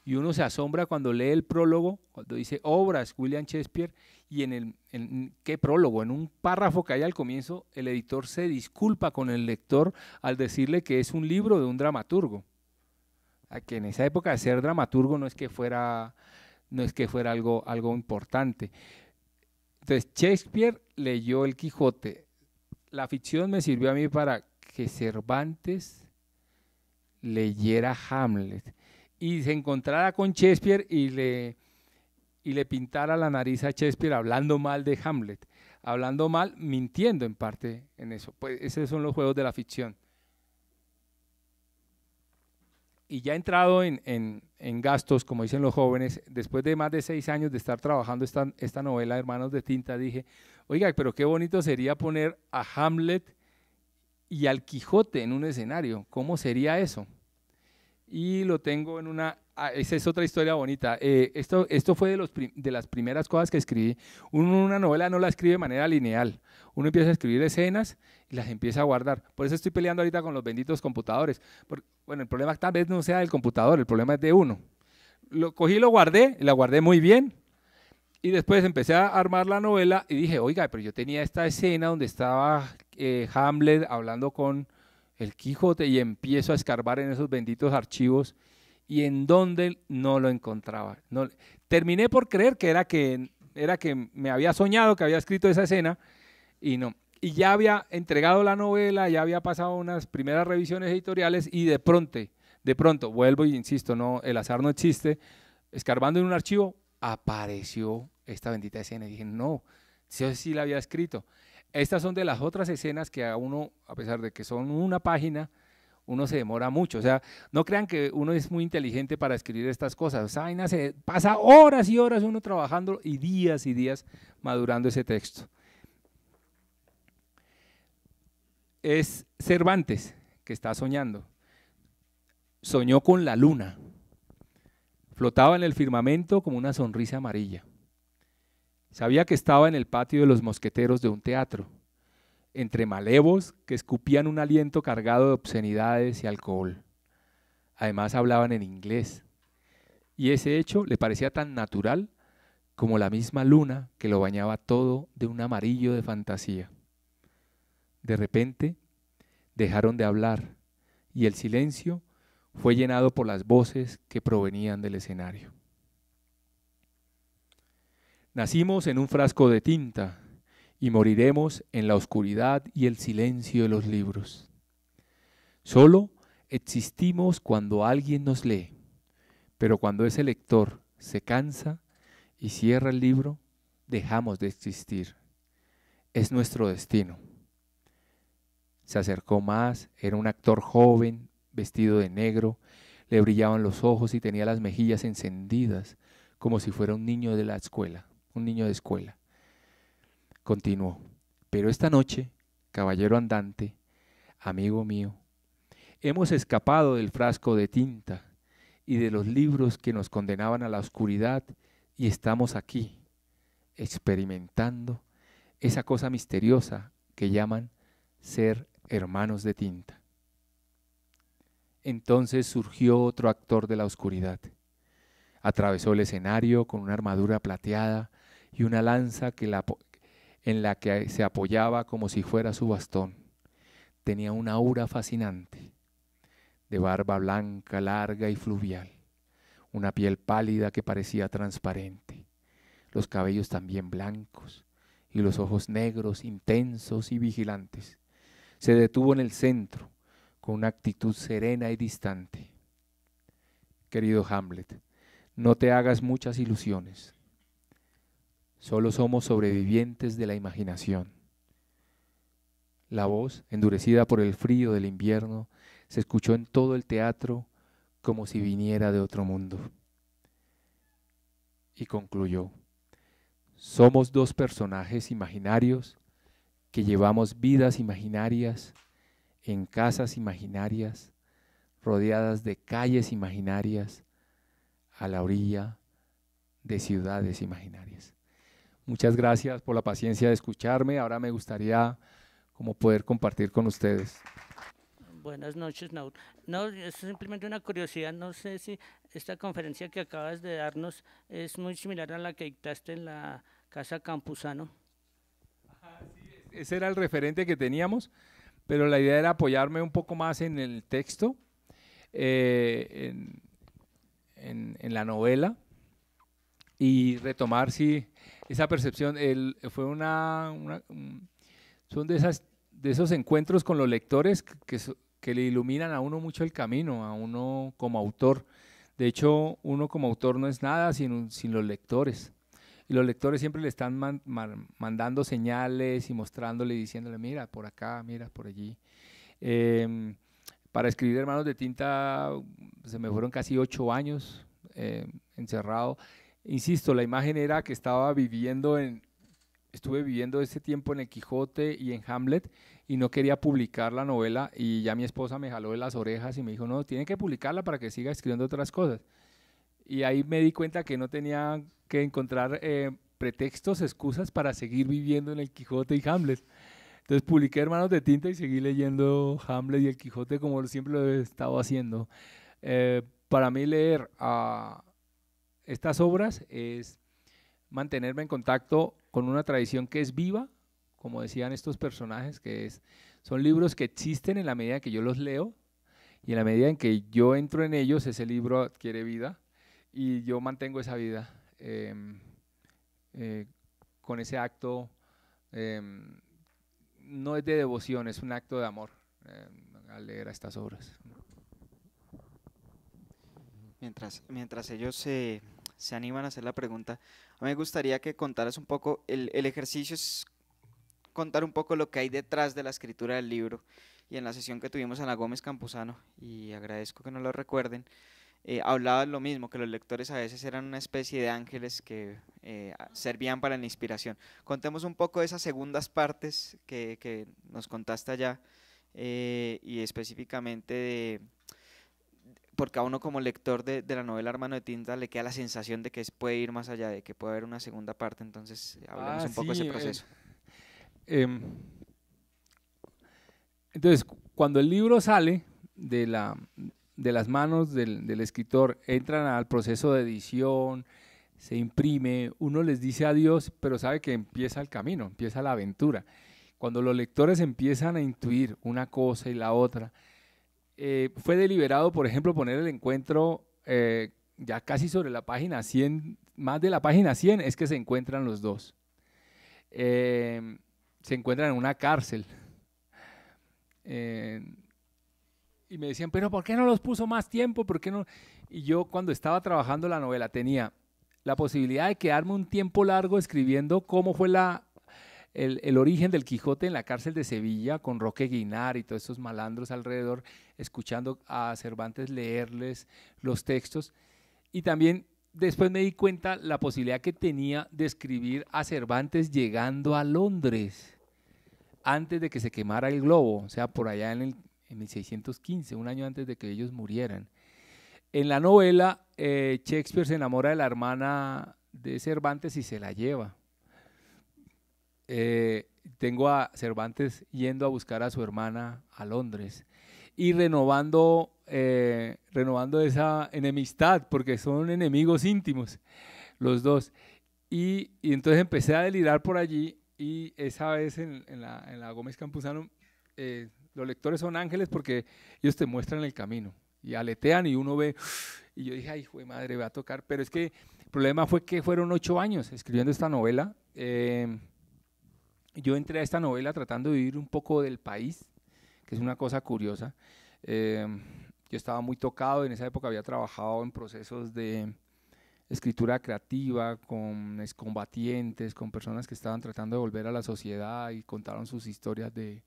y uno se asombra cuando lee el prólogo, cuando dice obras William Shakespeare, y en el qué prólogo, en un párrafo que hay al comienzo, el editor se disculpa con el lector al decirle que es un libro de un dramaturgo. A que en esa época ser dramaturgo no es que fuera, no es que fuera algo, algo importante. Entonces Shakespeare leyó El Quijote. La ficción me sirvió a mí para que Cervantes leyera Hamlet y se encontrara con Shakespeare y le, y le pintara la nariz a Shakespeare hablando mal de Hamlet, hablando mal, mintiendo en parte en eso. Pues esos son los juegos de la ficción. Y ya entrado en, gastos, como dicen los jóvenes, después de más de seis años de estar trabajando esta, esta novela, Hermanos de Tinta, dije, oiga, pero qué bonito sería poner a Hamlet y al Quijote en un escenario. ¿Cómo sería eso? y lo tengo en una... Ah, esa es otra historia bonita. Eh, esto, esto fue de, los de las primeras cosas que escribí. una novela no la escribe de manera lineal. Uno empieza a escribir escenas y las empieza a guardar. Por eso estoy peleando ahorita con los benditos computadores. bueno, el problema tal vez no sea del computador, el problema es de uno. Lo cogí, lo guardé, la guardé muy bien. Y después empecé a armar la novela y dije, oiga, pero yo tenía esta escena donde estaba eh, Hamlet hablando con el Quijote y empiezo a escarbar en esos benditos archivos y en donde no lo encontraba. No, terminé por creer que era, que era que me había soñado que había escrito esa escena y no. Y ya había entregado la novela, ya había pasado unas primeras revisiones editoriales y de pronto, de pronto, vuelvo y insisto, no, el azar no existe, escarbando en un archivo, apareció esta bendita escena y dije, no, sí, sí la había escrito. Estas son de las otras escenas que a uno, a pesar de que son una página, uno se demora mucho. O sea, no crean que uno es muy inteligente para escribir estas cosas. O sea, se pasa horas y horas uno trabajando y días y días madurando ese texto. Es Cervantes que está soñando. Soñó con la luna. Flotaba en el firmamento como una sonrisa amarilla. Sabía que estaba en el patio de los mosqueteros de un teatro, entre malevos que escupían un aliento cargado de obscenidades y alcohol. Además hablaban en inglés, y ese hecho le parecía tan natural como la misma luna que lo bañaba todo de un amarillo de fantasía. De repente dejaron de hablar y el silencio fue llenado por las voces que provenían del escenario. Nacimos en un frasco de tinta y moriremos en la oscuridad y el silencio de los libros. Solo existimos cuando alguien nos lee, pero cuando ese lector se cansa y cierra el libro, dejamos de existir. Es nuestro destino. Se acercó más, era un actor joven, vestido de negro, le brillaban los ojos y tenía las mejillas encendidas, como si fuera un niño de la escuela un niño de escuela. Continuó, pero esta noche, caballero andante, amigo mío, hemos escapado del frasco de tinta y de los libros que nos condenaban a la oscuridad y estamos aquí, experimentando esa cosa misteriosa que llaman ser hermanos de tinta. Entonces surgió otro actor de la oscuridad. Atravesó el escenario con una armadura plateada, y una lanza en la que se apoyaba como si fuera su bastón. Tenía una aura fascinante, de barba blanca, larga y fluvial, una piel pálida que parecía transparente, los cabellos también blancos y los ojos negros, intensos y vigilantes. Se detuvo en el centro, con una actitud serena y distante. Querido Hamlet, no te hagas muchas ilusiones. Solo somos sobrevivientes de la imaginación. La voz, endurecida por el frío del invierno, se escuchó en todo el teatro como si viniera de otro mundo. Y concluyó, somos dos personajes imaginarios que llevamos vidas imaginarias en casas imaginarias, rodeadas de calles imaginarias, a la orilla de ciudades imaginarias. Muchas gracias por la paciencia de escucharme. Ahora me gustaría como poder compartir con ustedes. Buenas noches, Naur. No, es simplemente una curiosidad. No sé si esta conferencia que acabas de darnos es muy similar a la que dictaste en la Casa Campuzano. ese era el referente que teníamos, pero la idea era apoyarme un poco más en el texto, eh, en la novela y retomar, sí, esa percepción. fue una, mm, son de, esas, de esos encuentros con los lectores que, que le iluminan a uno mucho el camino, a uno como autor. De hecho, uno como autor no es nada sin, sin los lectores. Y los lectores siempre le están mandando señales y mostrándole y diciéndole, mira, por acá, mira, por allí. Em, para escribir Hermanos de Tinta se me fueron casi ocho años em, encerrado Insisto, la imagen era que estaba viviendo en, estuve viviendo ese tiempo en El Quijote y en Hamlet y no quería publicar la novela y ya mi esposa me jaló de las orejas y me dijo, no, tiene que publicarla para que siga escribiendo otras cosas. Y ahí me di cuenta que no tenía que encontrar eh, pretextos, excusas para seguir viviendo en El Quijote y Hamlet. Entonces publiqué Hermanos de Tinta y seguí leyendo Hamlet y El Quijote como siempre lo he estado haciendo. Eh, para mí leer a estas obras es mantenerme en contacto con una tradición que es viva, como decían estos personajes, que es, son libros que existen en la medida en que yo los leo y en la medida en que yo entro en ellos, ese libro adquiere vida y yo mantengo esa vida em, eh, con ese acto, em, no es de devoción, es un acto de amor em, al leer a estas obras. Mientras, mientras ellos se se animan a hacer la pregunta. me gustaría que contaras un poco, el, ejercicio es contar un poco lo que hay detrás de la escritura del libro y en la sesión que tuvimos Ana Gómez Campuzano, y agradezco que no lo recuerden, eh, hablaba lo mismo, que los lectores a veces eran una especie de ángeles que eh, servían para la inspiración. Contemos un poco de esas segundas partes que, nos contaste allá eh, y específicamente de porque a uno como lector de, la novela Hermano de Tinta le queda la sensación de que puede ir más allá, de que puede haber una segunda parte, entonces hablemos ah, un poco de ese eh, proceso. Em, entonces, cuando el libro sale de, las manos del, del escritor, entran al proceso de edición, se imprime, uno les dice adiós, pero sabe que empieza el camino, empieza la aventura. Cuando los lectores empiezan a intuir una cosa y la otra, eh, fue deliberado, por ejemplo, poner el encuentro eh, ya casi sobre la página 100, más de la página 100 es que se encuentran los dos. Eh, se encuentran en una cárcel. y me decían, pero ¿por qué no los puso más tiempo? ¿Por no? Y yo cuando estaba trabajando la novela tenía la posibilidad de quedarme un tiempo largo escribiendo cómo fue la el, origen del Quijote en la cárcel de Sevilla, con Roque Guinar y todos esos malandros alrededor, escuchando a Cervantes leerles los textos. Y también después me di cuenta la posibilidad que tenía de escribir a Cervantes llegando a Londres, antes de que se quemara el globo, o sea, por allá en, 1615, un año antes de que ellos murieran. En la novela, eh, Shakespeare se enamora de la hermana de Cervantes y se la lleva. Eh, tengo a Cervantes yendo a buscar a su hermana a Londres y renovando, eh, renovando esa enemistad, porque son enemigos íntimos los dos. Y, y, entonces empecé a delirar por allí y esa vez en, la, en la, Gómez Campuzano, eh, los lectores son ángeles porque ellos te muestran el camino y aletean y uno ve, y yo dije, ay, fue madre, va a tocar, pero es que el problema fue que fueron ocho años escribiendo esta novela. Yo entré a esta novela tratando de vivir un poco del país, que es una cosa curiosa. Em, yo estaba muy tocado, en esa época había trabajado en procesos de escritura creativa con excombatientes, con personas que estaban tratando de volver a la sociedad y contaron sus historias de,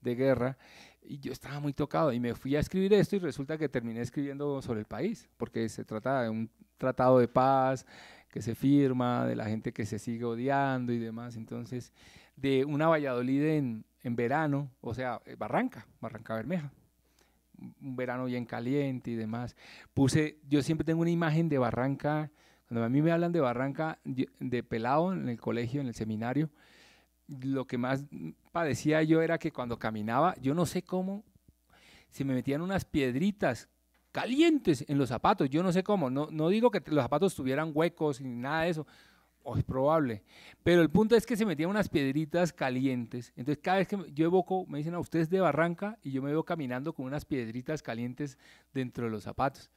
de guerra y yo estaba muy tocado y me fui a escribir esto y resulta que terminé escribiendo sobre el país, porque se trata de un tratado de paz que se firma, de la gente que se sigue odiando y demás. Entonces, de una Valladolid en, verano, o sea, eh, Barranca, Barranca Bermeja, un verano bien caliente y demás. Puse, yo siempre tengo una imagen de Barranca, cuando a mí me hablan de Barranca, de pelado en el colegio, en el seminario, lo que más padecía yo era que cuando caminaba, yo no sé cómo, se me metían unas piedritas calientes en los zapatos, yo no sé cómo, no, no digo que los zapatos tuvieran huecos ni nada de eso, o es probable. Pero el punto es que se metían unas piedritas calientes. Entonces, cada vez que yo evoco, me dicen a ustedes de Barranca y yo me veo caminando con unas piedritas calientes dentro de los zapatos.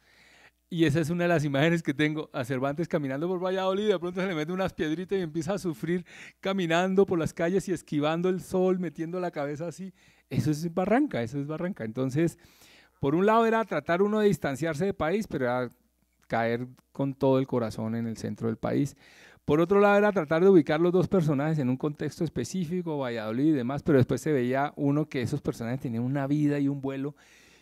Y esa es una de las imágenes que tengo a Cervantes caminando por Valladolid. y De pronto se le meten unas piedritas y empieza a sufrir caminando por las calles y esquivando el sol, metiendo la cabeza así. Eso es Barranca, eso es Barranca. Entonces, por un lado era tratar uno de distanciarse del país, pero era caer con todo el corazón en el centro del país. Por otro lado, era tratar de ubicar los dos personajes en un contexto específico, Valladolid y demás, pero después se veía uno que esos personajes tenían una vida y un vuelo.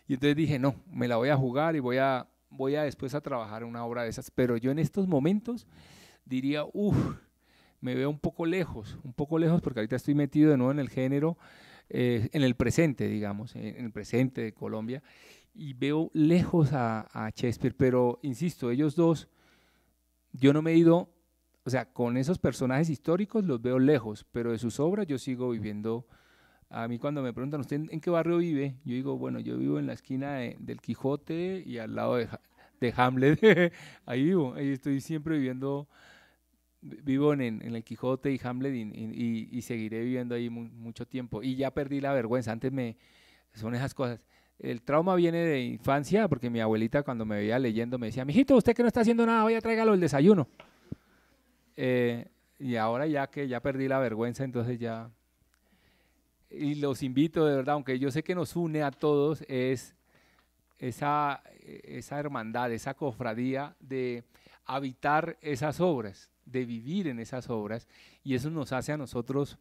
Y entonces dije, no, me la voy a jugar y voy a, voy a después a trabajar una obra de esas. Pero yo en estos momentos diría, uff, me veo un poco lejos, un poco lejos porque ahorita estoy metido de nuevo en el género, eh, en el presente, digamos, en el presente de Colombia, y veo lejos a, a Shakespeare, pero insisto, ellos dos, yo no me he ido o sea, con esos personajes históricos los veo lejos, pero de sus obras yo sigo viviendo. A mí cuando me preguntan, ¿usted en qué barrio vive? Yo digo, bueno, yo vivo en la esquina del Quijote y al lado de, Hamlet. ahí vivo, ahí estoy siempre viviendo, vivo en, el Quijote y Hamlet y, seguiré viviendo ahí mucho tiempo. Y ya perdí la vergüenza, antes me... Son esas cosas el trauma viene de infancia, porque mi abuelita cuando me veía leyendo me decía, mijito, usted que no está haciendo nada, vaya, tráigalo el desayuno. Eh, y ahora ya que ya perdí la vergüenza, entonces ya... Y los invito de verdad, aunque yo sé que nos une a todos, es esa, esa hermandad, esa cofradía de habitar esas obras, de vivir en esas obras. Y eso nos hace a nosotros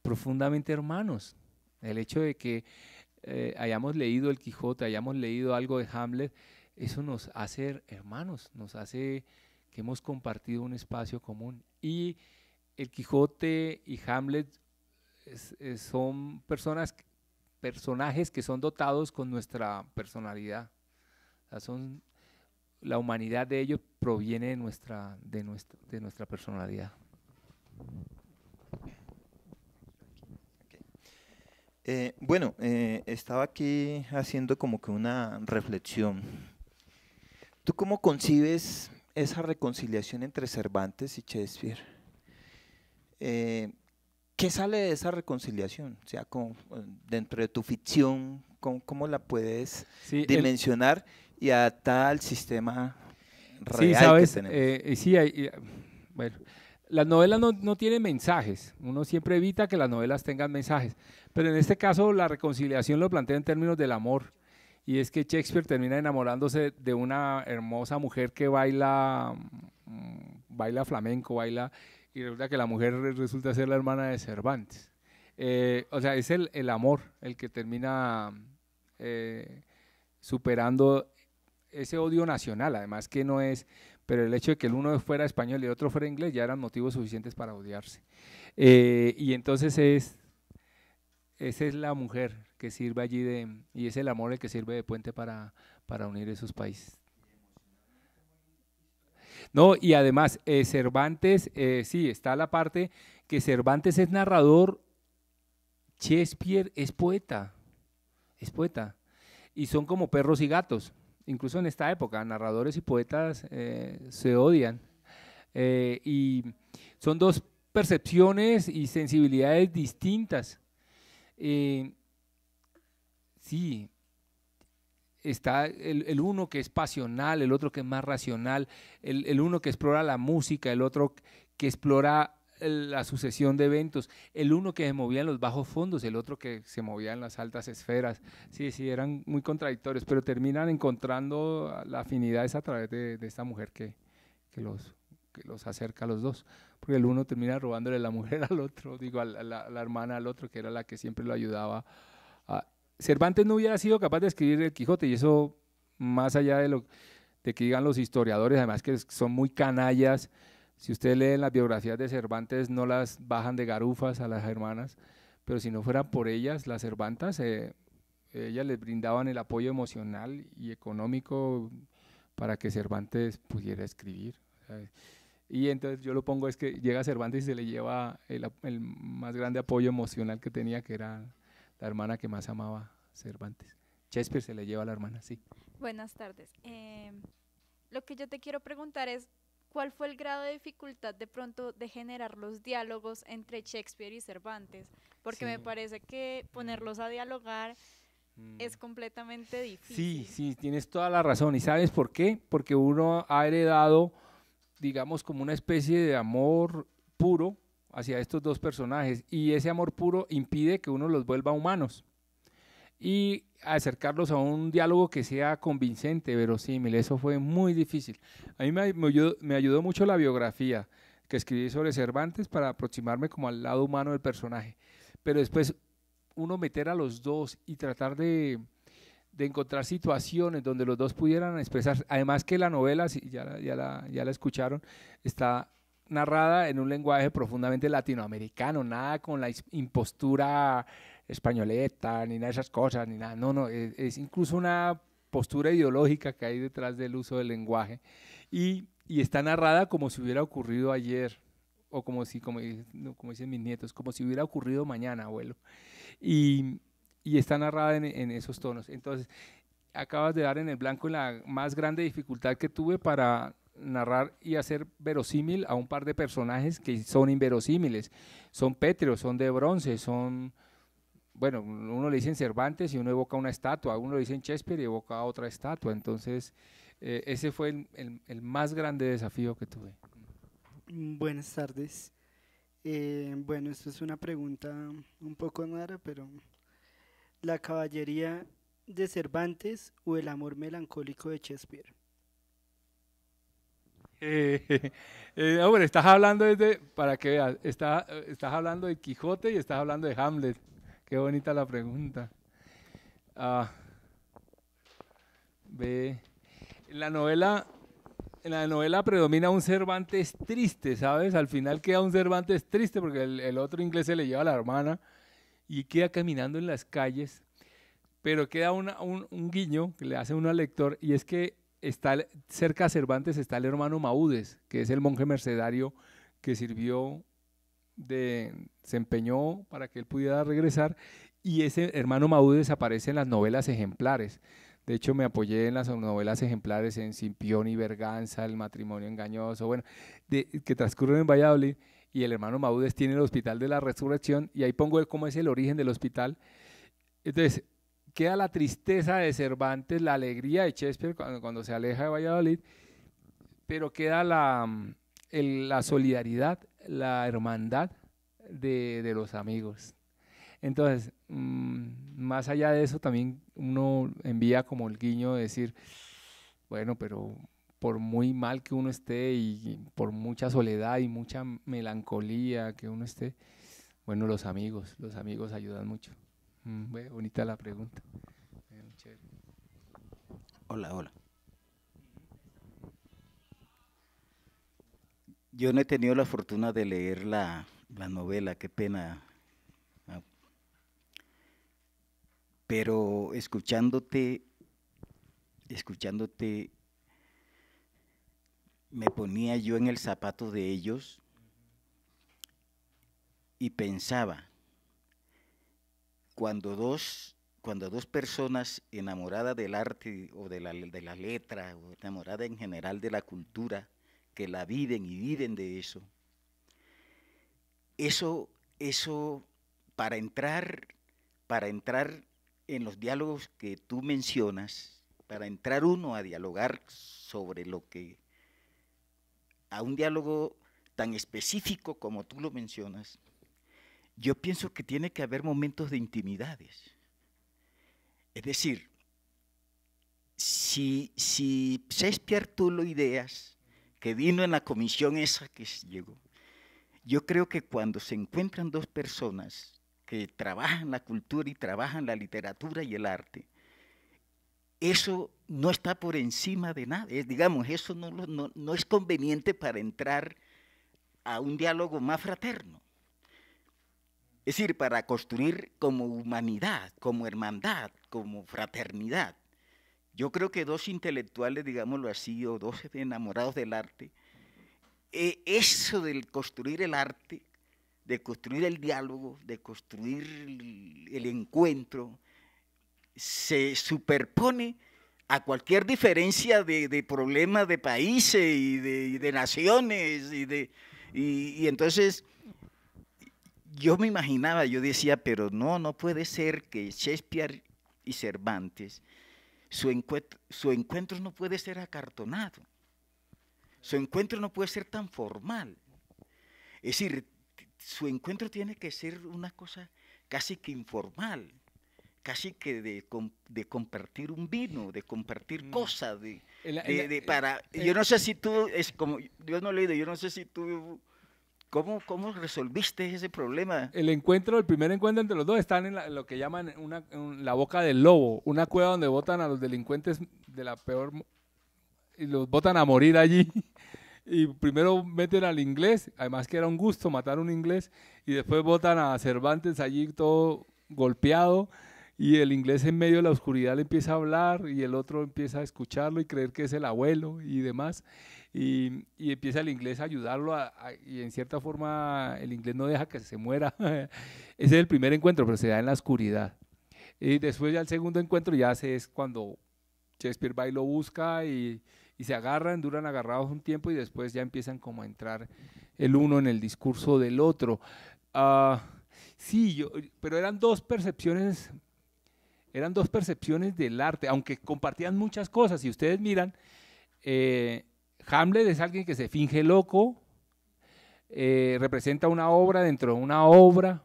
profundamente hermanos. El hecho de que eh, hayamos leído el Quijote, hayamos leído algo de Hamlet, eso nos hace hermanos, nos hace que hemos compartido un espacio común. Y el Quijote y Hamlet son personas, personajes que son dotados con nuestra personalidad. son, la humanidad de ellos proviene de nuestra, de nuestra, de nuestra personalidad. Eh, bueno, eh, estaba aquí haciendo como que una reflexión. ¿Tú cómo concibes esa reconciliación entre Cervantes y Shakespeare, eh, ¿qué sale de esa reconciliación? O sea, eh, dentro de tu ficción, ¿cómo, la puedes dimensionar y adaptar al sistema real eh, sí, ¿sabes? que tenemos? sí, bueno, las novelas no, no, tienen mensajes. Uno siempre evita que las novelas tengan mensajes. Pero en este caso, la reconciliación lo plantea en términos del amor y es que Shakespeare termina enamorándose de una hermosa mujer que baila, mm, baila flamenco, baila, y resulta que la mujer resulta ser la hermana de Cervantes. Eh, o sea, es el, amor el que termina eh, superando ese odio nacional, además que no es, pero el hecho de que el uno fuera español y el otro fuera inglés ya eran motivos suficientes para odiarse. Eh, y entonces es, esa es la mujer, que sirve allí de, y es el amor el que sirve de puente para, unir esos países. No, y además, eh, Cervantes, eh, sí, está la parte que Cervantes es narrador, Shakespeare es poeta, es poeta, y son como perros y gatos, incluso en esta época, narradores y poetas eh, se odian, y son dos percepciones y sensibilidades distintas. Sí, está el, uno que es pasional, el otro que es más racional, el, uno que explora la música, el otro que explora la sucesión de eventos, el uno que se movía en los bajos fondos, el otro que se movía en las altas esferas. Sí, sí, eran muy contradictorios, pero terminan encontrando la afinidad a través de, esta mujer que, los, los acerca a los dos. Porque el uno termina robándole la mujer al otro, digo, a la hermana al otro, que era la que siempre lo ayudaba Cervantes no hubiera sido capaz de escribir el Quijote y eso más allá de lo que digan los historiadores, además que son muy canallas. Si usted lee las biografías de Cervantes, no las bajan de garufas a las hermanas, pero si no fuera por ellas, las Cervantas, eh, ellas les brindaban el apoyo emocional y económico para que Cervantes pudiera escribir. Y entonces yo lo pongo es que llega Cervantes y se le lleva el, el más grande apoyo emocional que tenía, que era la hermana que más amaba Cervantes. Shakespeare se le lleva a la hermana, sí. Buenas tardes. Em, lo que yo te quiero preguntar es, ¿cuál fue el grado de dificultad de pronto de generar los diálogos entre Shakespeare y Cervantes? Porque me parece que ponerlos a dialogar mm. es completamente difícil. Sí, sí, tienes toda la razón. ¿Y sabes por qué? Porque uno ha heredado, digamos, como una especie de amor puro hacia estos dos personajes y ese amor puro impide que uno los vuelva humanos y acercarlos a un diálogo que sea convincente, verosímil. Eso fue muy difícil. A mí me, ayudó, mucho la biografía que escribí sobre Cervantes para aproximarme como al lado humano del personaje. Pero después uno meter a los dos y tratar de, encontrar situaciones donde los dos pudieran expresarse. Además que la novela, si ya, la, ya la escucharon, está narrada en un lenguaje profundamente latinoamericano, nada con la impostura españoleta, ni nada de esas cosas, ni nada. No, no, e-, es, incluso una postura ideológica que hay detrás del uso del lenguaje. Y, y está narrada como si hubiera ocurrido ayer, o como si, como, como, dicen mis nietos, como si hubiera ocurrido mañana, abuelo. Y, y está narrada en, en, esos tonos. Entonces, acabas de dar en el blanco la más grande dificultad que tuve para narrar y hacer verosímil a un par de personajes que son inverosímiles. Son pétreos, son de bronce, son... Bueno, uno le dicen Cervantes y uno evoca una estatua, uno le dicen Shakespeare y evoca otra estatua. Entonces, eh, ese fue el, más grande desafío que tuve. Buenas tardes. Eh, bueno, esto es una pregunta un poco nara, pero ¿la caballería de Cervantes o el amor melancólico de Shakespeare? Eh, eh, hombre, estás hablando desde, para que veas, está, estás hablando de Quijote y estás hablando de Hamlet. Qué bonita la pregunta. Ah, en la novela, en la novela predomina un Cervantes triste, ¿sabes? Al final queda un Cervantes triste porque el, el otro inglés se le lleva a la hermana y queda caminando en las calles pero queda un, un, guiño que le hace uno al lector y es que está cerca a Cervantes está el hermano Maúdes, que es el monje mercedario que sirvió de se empeñó para que él pudiera regresar y ese hermano Maúdes aparece en las novelas ejemplares. De hecho, me apoyé en las novelas ejemplares en Simpión y Berganza, El matrimonio engañoso, bueno, de, que transcurren en Valladolid y el hermano Maúdes tiene el Hospital de la Resurrección y ahí pongo cómo es el origen del hospital. Entonces, queda la tristeza de Cervantes, la alegría de Shakespeare cuando, se aleja de Valladolid, pero queda la, mm, solidaridad, la hermandad de, los amigos. Entonces, mm, más allá de eso, también uno envía como el guiño de decir, bueno, pero por muy mal que uno esté y por mucha soledad y mucha melancolía que uno esté, bueno, los amigos, los amigos ayudan mucho. Mm, bonita la pregunta. hola, hola. Yo no he tenido la fortuna de leer la, la novela, qué pena. Pero escuchándote, escuchándote, me ponía yo en el zapato de ellos y pensaba, cuando dos, cuando dos personas enamoradas del arte o de la, letra, o enamoradas en general de la cultura, que la viven y viven de eso, eso, eso para entrar, para entrar en los diálogos que tú mencionas, para entrar uno a dialogar sobre lo que, a un diálogo tan específico como tú lo mencionas, yo pienso que tiene que haber momentos de intimidades. Es decir, si, si tú lo ideas que vino en la comisión esa que llegó, yo creo que cuando se encuentran dos personas que trabajan la cultura y trabajan la literatura y el arte, eso no está por encima de nada. digamos, eso no, no es conveniente para entrar a un diálogo más fraterno. Es decir, para construir como humanidad, como hermandad, como fraternidad. Yo creo que dos intelectuales, digámoslo así, o dos enamorados del arte, eh, eso del construir el arte, de construir el diálogo, de construir el, encuentro, se superpone a cualquier diferencia de, problemas de países y de, naciones y de y entonces yo me imaginaba, yo decía, pero no, no puede ser que Shakespeare y Cervantes, su encuentro, su encuentro no puede ser acartonado, su encuentro no puede ser tan formal. Es decir, su encuentro tiene que ser una cosa casi que informal, casi que de, compartir un vino, de compartir mm. cosas, de, para... Eh, yo no eh. sé si tú, es como, yo no he leído, yo no sé si tú ¿Cómo, resolviste ese problema? El encuentro, el primer encuentro entre los dos están en, lo que llaman la boca del lobo, una cueva donde votan a los delincuentes de la peor y los botan a morir allí. Y primero meten al inglés, además que era un gusto matar a un inglés, y después votan a Cervantes allí todo golpeado, y el inglés en medio de la oscuridad le empieza a hablar, y el otro empieza a escucharlo y creer que es el abuelo y demás y, empieza el inglés a ayudarlo y en cierta forma el inglés no deja que se muera. Ese es el primer encuentro, pero se da en la oscuridad. Y después ya el segundo encuentro ya es cuando Shakespeare va y lo busca y, y se agarran, duran agarrados un tiempo y después ya empiezan como a entrar el uno en el discurso del otro. Ah, sí, yo, pero eran dos percepciones eran dos percepciones del arte, aunque compartían muchas cosas. y ustedes miran, eh, Hamlet es alguien que se finge loco, eh, representa una obra dentro de una obra.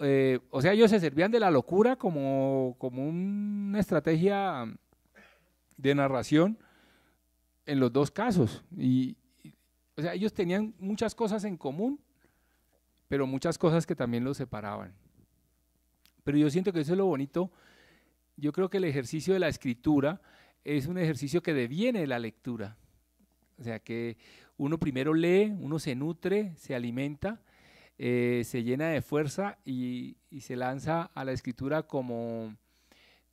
Eh, o sea, ellos se servían de la locura como, como una estrategia de narración en los dos casos. o sea, ellos tenían muchas cosas en común, pero muchas cosas que también los separaban. Pero yo siento que eso es lo bonito. Yo creo que el ejercicio de la escritura es un ejercicio que deviene de la lectura. O sea que uno primero lee, uno se nutre, se alimenta, eh, se llena de fuerza y, se lanza a la escritura como,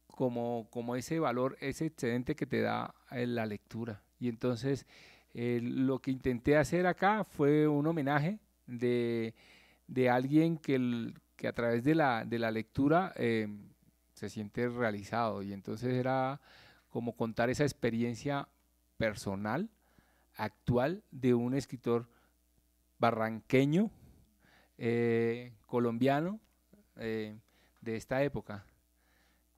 como, ese valor, ese excedente que te da en eh, la lectura. Y entonces eh, lo que intenté hacer acá fue un homenaje de, alguien que, a través de la, de la lectura se siente realizado. Y entonces era como contar esa experiencia personal actual de un escritor barranqueño, eh, colombiano, eh, de esta época,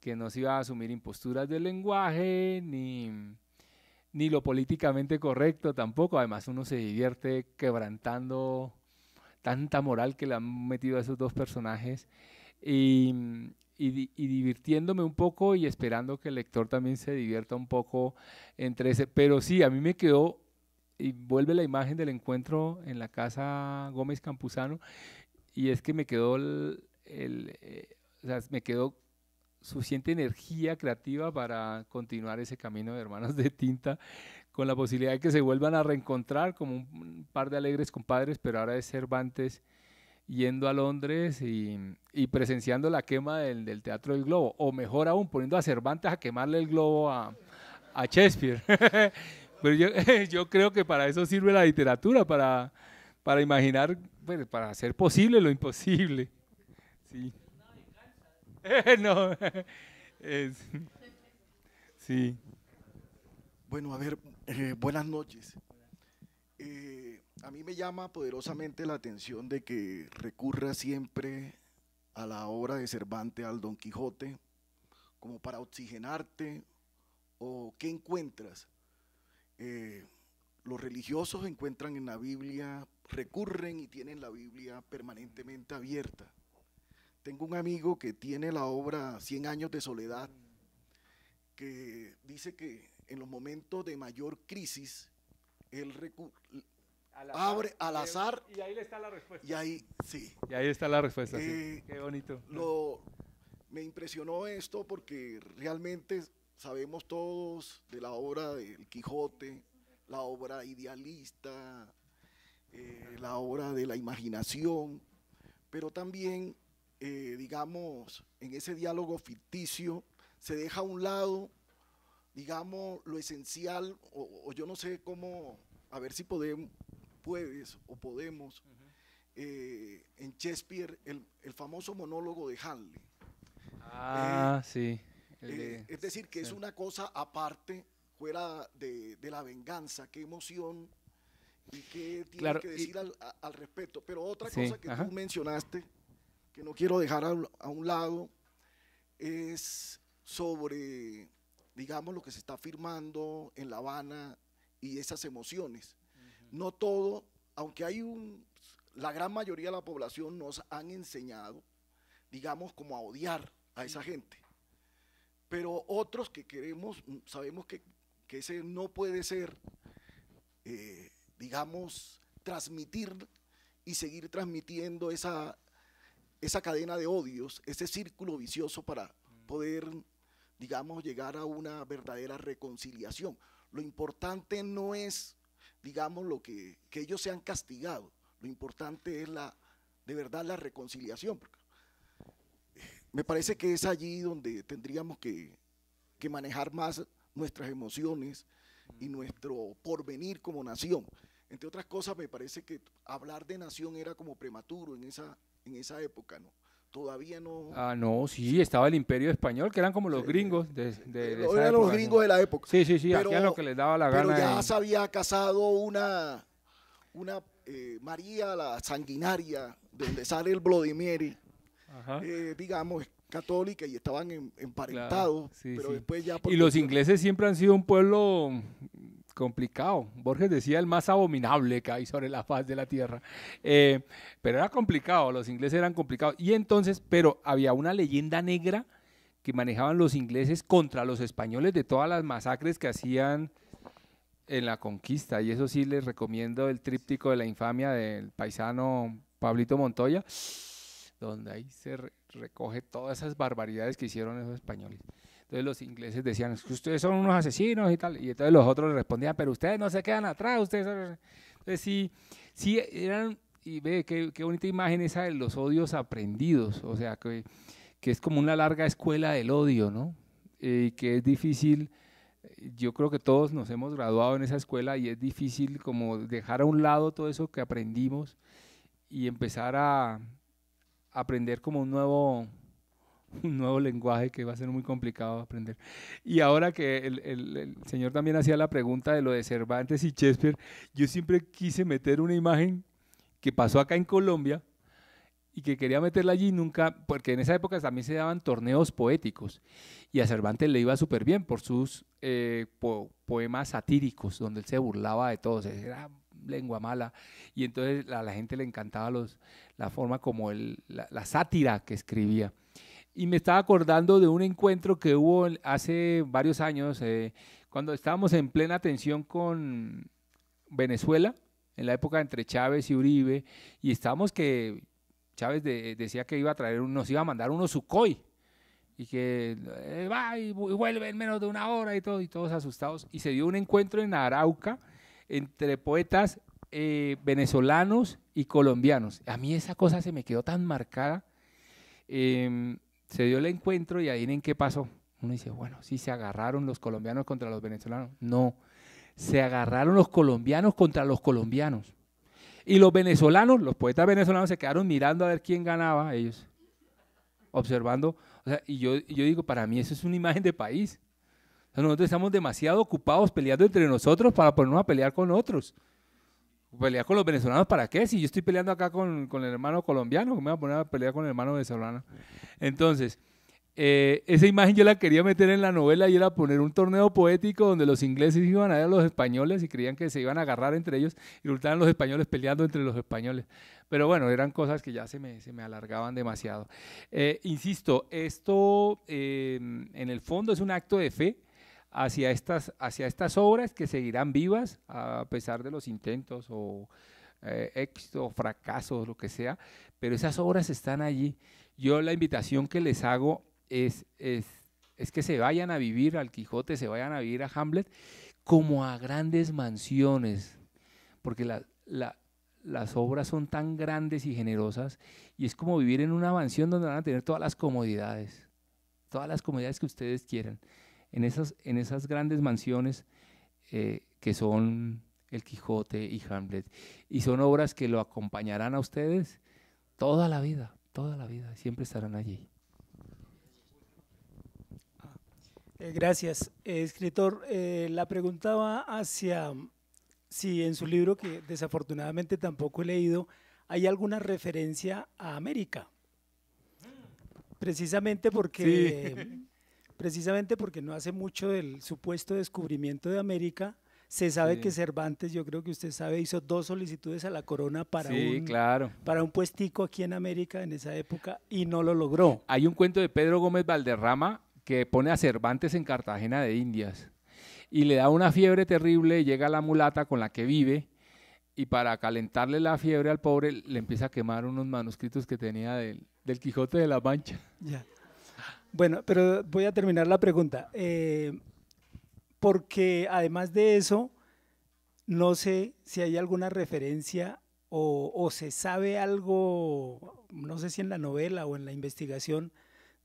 que no se iba a asumir imposturas del lenguaje, ni, lo políticamente correcto tampoco. Además, uno se divierte quebrantando tanta moral que le han metido a esos dos personajes y, y divirtiéndome un poco y esperando que el lector también se divierta un poco entre ese. Pero sí, a mí me quedó y vuelve la imagen del encuentro en la casa Gómez Campuzano y es que me quedó el, eh, me quedó suficiente energía creativa para continuar ese camino de hermanos de tinta con la posibilidad de que se vuelvan a reencontrar como un par de alegres compadres, pero ahora es Cervantes yendo a Londres y, presenciando la quema del, Teatro del Globo, o mejor aún, poniendo a Cervantes a quemarle el globo a, a Shakespeare. Pero yo, creo que para eso sirve la literatura, para, para imaginar, pues, para hacer posible lo imposible. Sí. no. sí. Bueno, a ver, eh, buenas noches. Eh, a mí me llama poderosamente la atención de que recurra siempre a la obra de Cervantes, al Don Quijote, como para oxigenarte, o qué encuentras eh, los religiosos encuentran en la Biblia, recurren y tienen la Biblia permanentemente abierta. Tengo un amigo que tiene la obra 100 años de soledad, que dice que en los momentos de mayor crisis, él abre al azar. Y ahí le está la respuesta. Y ahí, sí. Y ahí está la respuesta. sí. Eh, Qué bonito. me impresionó esto porque realmente Sabemos todos de la obra del Quijote, la obra idealista, eh, la obra de la imaginación, pero también, eh, digamos, en ese diálogo ficticio se deja a un lado, digamos, lo esencial, o, yo no sé cómo, a ver si podemos, puedes o podemos, eh, en Shakespeare, el, el, famoso monólogo de Hanley. Ah, sí eh, es decir, que es una cosa aparte, fuera de, la venganza, qué emoción y qué tiene que decir al, respecto. Pero otra cosa que tú mencionaste, que no quiero dejar a, un lado, es sobre, digamos, lo que se está firmando en La Habana y esas emociones. No todo, aunque hay un, la gran mayoría de la población nos han enseñado, digamos, como a odiar a esa gente pero otros que queremos, mm, sabemos que, ese no puede ser, eh, digamos, transmitir y seguir transmitiendo esa, esa cadena de odios, ese círculo vicioso para mm. poder, digamos, llegar a una verdadera reconciliación. Lo importante no es, digamos, lo que, que ellos sean castigados, lo importante es la, de verdad la reconciliación, me parece que es allí donde tendríamos que, manejar más nuestras emociones y nuestro porvenir como nación. Entre otras cosas, me parece que hablar de nación era como prematuro en esa, en esa época, ¿no? Todavía no... Ah, no, sí, estaba el imperio español, que eran como los gringos de, de, Eran los gringos de la época. Sí, sí, sí, lo que les daba la gana. Pero ya se había casado una, una eh, María la sanguinaria, donde sale el Vladimir eh, digamos, católica y estaban emparentados. pero después ya. Y los ingleses siempre han sido un pueblo complicado. Borges decía el más abominable que hay sobre la faz de la tierra. Eh, pero era complicado, los ingleses eran complicados. Y entonces, pero había una leyenda negra que manejaban los ingleses contra los españoles de todas las masacres que hacían en la conquista. Y eso sí les recomiendo el tríptico de la infamia del paisano Pablito Montoya donde ahí se recoge todas esas barbaridades que hicieron esos españoles. Entonces los ingleses decían, ustedes son unos asesinos y tal, y entonces los otros le respondían, pero ustedes no se quedan atrás, ustedes... Entonces sí, sí eran, y ve, qué, qué bonita imagen esa de los odios aprendidos, o sea, que, que es como una larga escuela del odio, ¿no? Eh, y que es difícil yo creo que todos nos hemos graduado en esa escuela y es difícil como dejar a un lado todo eso que aprendimos y empezar a, aprender como un nuevo, nuevo lenguaje que va a ser muy complicado aprender. Y ahora que el, señor también hacía la pregunta de lo de Cervantes y Shakespeare, yo siempre quise meter una imagen que pasó acá en Colombia y que quería meterla allí nunca, porque en esa época también se daban torneos poéticos y a Cervantes le iba súper bien por sus eh, poemas satíricos, donde él se burlaba de todos, era lengua mala. Y entonces a la gente le encantaba los, la forma como la, sátira que escribía. Y me estaba acordando de un encuentro que hubo hace varios años, eh, cuando estábamos en plena tensión con Venezuela, en la época entre Chávez y Uribe, y estábamos que Chávez decía que iba a traer, nos iba a mandar uno Sukhoi y que eh, va y, vuelve en menos de una hora y todo, y todos asustados. Y se dio un encuentro en Arauca entre poetas eh, venezolanos y colombianos. A mí esa cosa se me quedó tan marcada. Em, se dio el encuentro y ahí en qué pasó. Uno dice, bueno, sí se agarraron los colombianos contra los venezolanos. No, se agarraron los colombianos contra los colombianos. Y los venezolanos, los poetas venezolanos se quedaron mirando a ver quién ganaba ellos, observando. y yo digo, para mí eso es una imagen de país nosotros estamos demasiado ocupados peleando entre nosotros para ponernos a pelear con otros. ¿Pelear con los venezolanos para qué? Si yo estoy peleando acá con, el hermano colombiano, me voy a poner a pelear con el hermano venezolano? Entonces, eh, esa imagen yo la quería meter en la novela y era poner un torneo poético donde los ingleses iban a ver a los españoles y creían que se iban a agarrar entre ellos y resultaban los españoles peleando entre los españoles. Pero bueno, eran cosas que ya se me, alargaban demasiado. Eh, insisto, esto eh, en el fondo es un acto de fe hacia estas, hacia estas obras que seguirán vivas a pesar de los intentos o éxitos, eh, éxito, fracasos, lo que sea, pero esas obras están allí. Yo la invitación que les hago es, es, que se vayan a vivir al Quijote, se vayan a vivir a Hamlet, como a grandes mansiones, porque las obras son tan grandes y generosas y es como vivir en una mansión donde van a tener todas las comodidades, todas las comodidades que ustedes quieran en esas, en esas grandes mansiones eh, que son El Quijote y Hamlet. Y son obras que lo acompañarán a ustedes toda la vida, toda la vida, siempre estarán allí. Eh, gracias, eh, escritor. la pregunta va hacia si en su libro, que desafortunadamente tampoco he leído, hay alguna referencia a América. Precisamente porque precisamente porque no hace mucho del supuesto descubrimiento de América, se sabe que Cervantes, yo creo que usted sabe, hizo dos solicitudes a la corona para, un, para un puestico aquí en América en esa época y no lo logró. Hay un cuento de Pedro Gómez Valderrama que pone a Cervantes en Cartagena de Indias y le da una fiebre terrible, llega la mulata con la que vive y para calentarle la fiebre al pobre le empieza a quemar unos manuscritos que tenía del, del Quijote de la Mancha. Ya. Bueno, pero voy a terminar la pregunta. Eh, porque además de eso, no sé si hay alguna referencia o, o, se sabe algo, no sé si en la novela o en la investigación,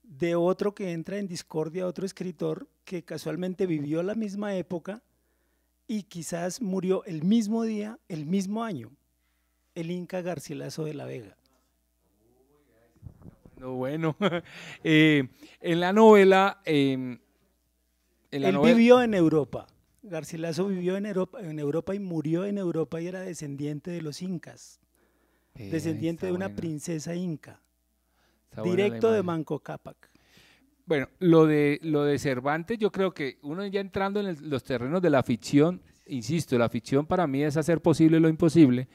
de otro que entra en discordia, otro escritor que casualmente vivió la misma época y quizás murió el mismo día, el mismo año, el Inca Garcilaso de la Vega. No, bueno. Eh, en la novela. Em, Él vivió en Europa. Garcilaso vivió en Europa, en Europa y murió en Europa y era descendiente de los incas. descendiente de una princesa inca. directo de Manco Cápac. Bueno, lo de, lo de Cervantes, yo creo que uno ya entrando en los terrenos de la ficción, insisto, la ficción para mí es hacer posible lo imposible.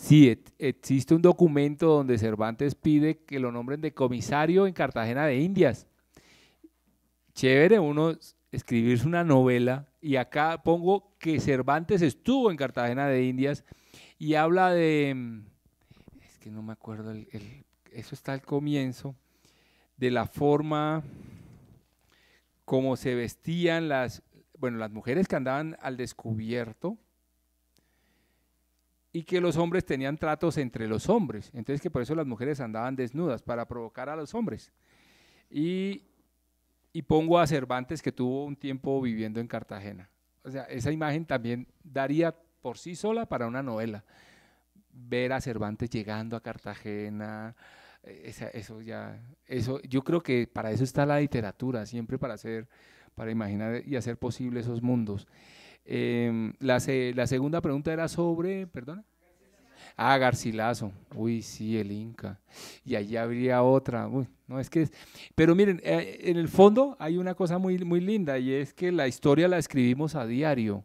Sí, existe un documento donde Cervantes pide que lo nombren de comisario en Cartagena de Indias. Chévere uno escribirse una novela y acá pongo que Cervantes estuvo en Cartagena de Indias y habla de, mm, es que no me acuerdo, eso está al comienzo, de la forma como se vestían las, bueno, las mujeres que andaban al descubierto y que los hombres tenían tratos entre los hombres. Entonces que por eso las mujeres andaban desnudas, para provocar a los hombres. Y, pongo a Cervantes que tuvo un tiempo viviendo en Cartagena. O sea, esa imagen también daría por sí sola para una novela. Ver a Cervantes llegando a Cartagena, eh, eso ya, eso, yo creo que para eso está la literatura, siempre para hacer, para imaginar y hacer posible esos mundos. Em, la, segunda pregunta era sobre, perdona. Ah, Garcilaso. Uy, sí, el Inca. Y allí habría otra. Uy, no es que. Pero miren, eh, en el fondo hay una cosa muy, muy linda y es que la historia la escribimos a diario.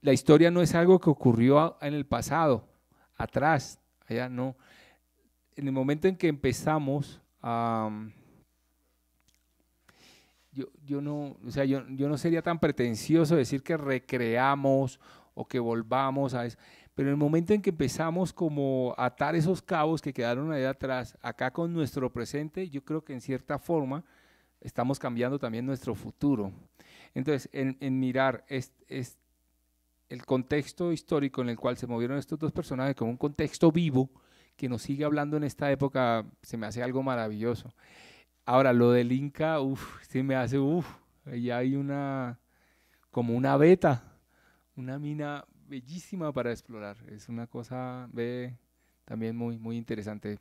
La historia no es algo que ocurrió en el pasado, atrás, allá no. En el momento en que empezamos a yo, no, o sea, yo, no sería tan pretencioso decir que recreamos o que volvamos a eso. Pero en el momento en que empezamos como a atar esos cabos que quedaron allá atrás, acá con nuestro presente, yo creo que en cierta forma estamos cambiando también nuestro futuro. Entonces, en, mirar es el contexto histórico en el cual se movieron estos dos personajes como un contexto vivo que nos sigue hablando en esta época, se me hace algo maravilloso. Ahora, lo del Inca, uff, sí me hace, uff, allá hay una, como una beta, una mina bellísima para explorar. Es una cosa, ve, también muy, muy interesante.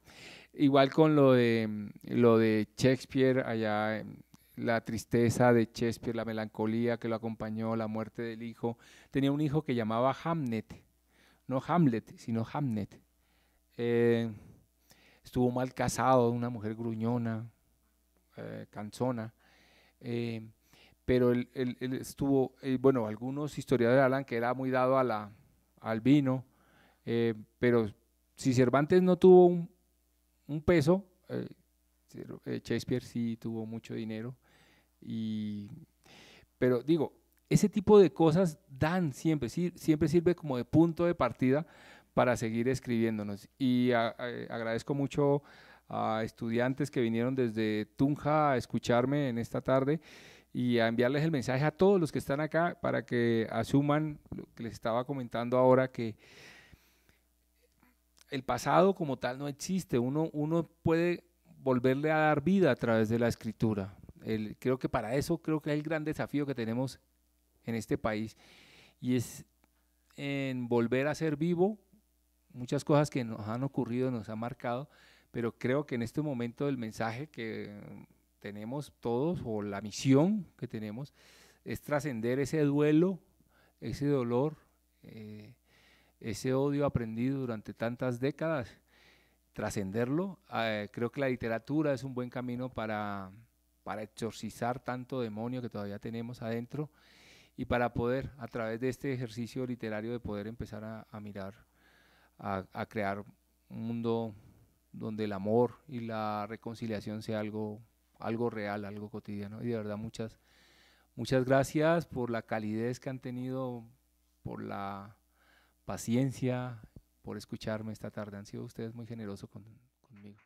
Igual con lo de, lo de Shakespeare, allá em, la tristeza de Shakespeare, la melancolía que lo acompañó, la muerte del hijo. Tenía un hijo que llamaba Hamnet, no Hamlet, sino Hamnet. Eh, estuvo mal casado, una mujer gruñona. Eh, Canzona. Eh, pero él, estuvo, eh, bueno, algunos historiadores hablan que era muy dado a la, al vino, pero si Cervantes no tuvo un, peso, Shakespeare sí tuvo mucho dinero. pero digo, ese tipo de cosas dan siempre, siempre sirve como de punto de partida para seguir escribiéndonos. Y agradezco mucho a estudiantes que vinieron desde Tunja a escucharme en esta tarde y a enviarles el mensaje a todos los que están acá para que asuman lo que les estaba comentando ahora, que el pasado como tal no existe, uno, uno puede volverle a dar vida a través de la escritura. creo que para eso creo que es el gran desafío que tenemos en este país y es en volver a ser vivo muchas cosas que nos han ocurrido, nos han marcado, pero creo que en este momento el mensaje que tenemos todos o la misión que tenemos es trascender ese duelo, ese dolor, eh, ese odio aprendido durante tantas décadas, trascenderlo. Eh, creo que la literatura es un buen camino para, exorcizar tanto demonio que todavía tenemos adentro y para poder, a través de este ejercicio literario, de poder empezar a, mirar, a crear un mundo donde el amor y la reconciliación sea algo, algo real, algo cotidiano. Y de verdad, muchas, muchas gracias por la calidez que han tenido, por la paciencia, por escucharme esta tarde. Han sido ustedes muy generosos conmigo.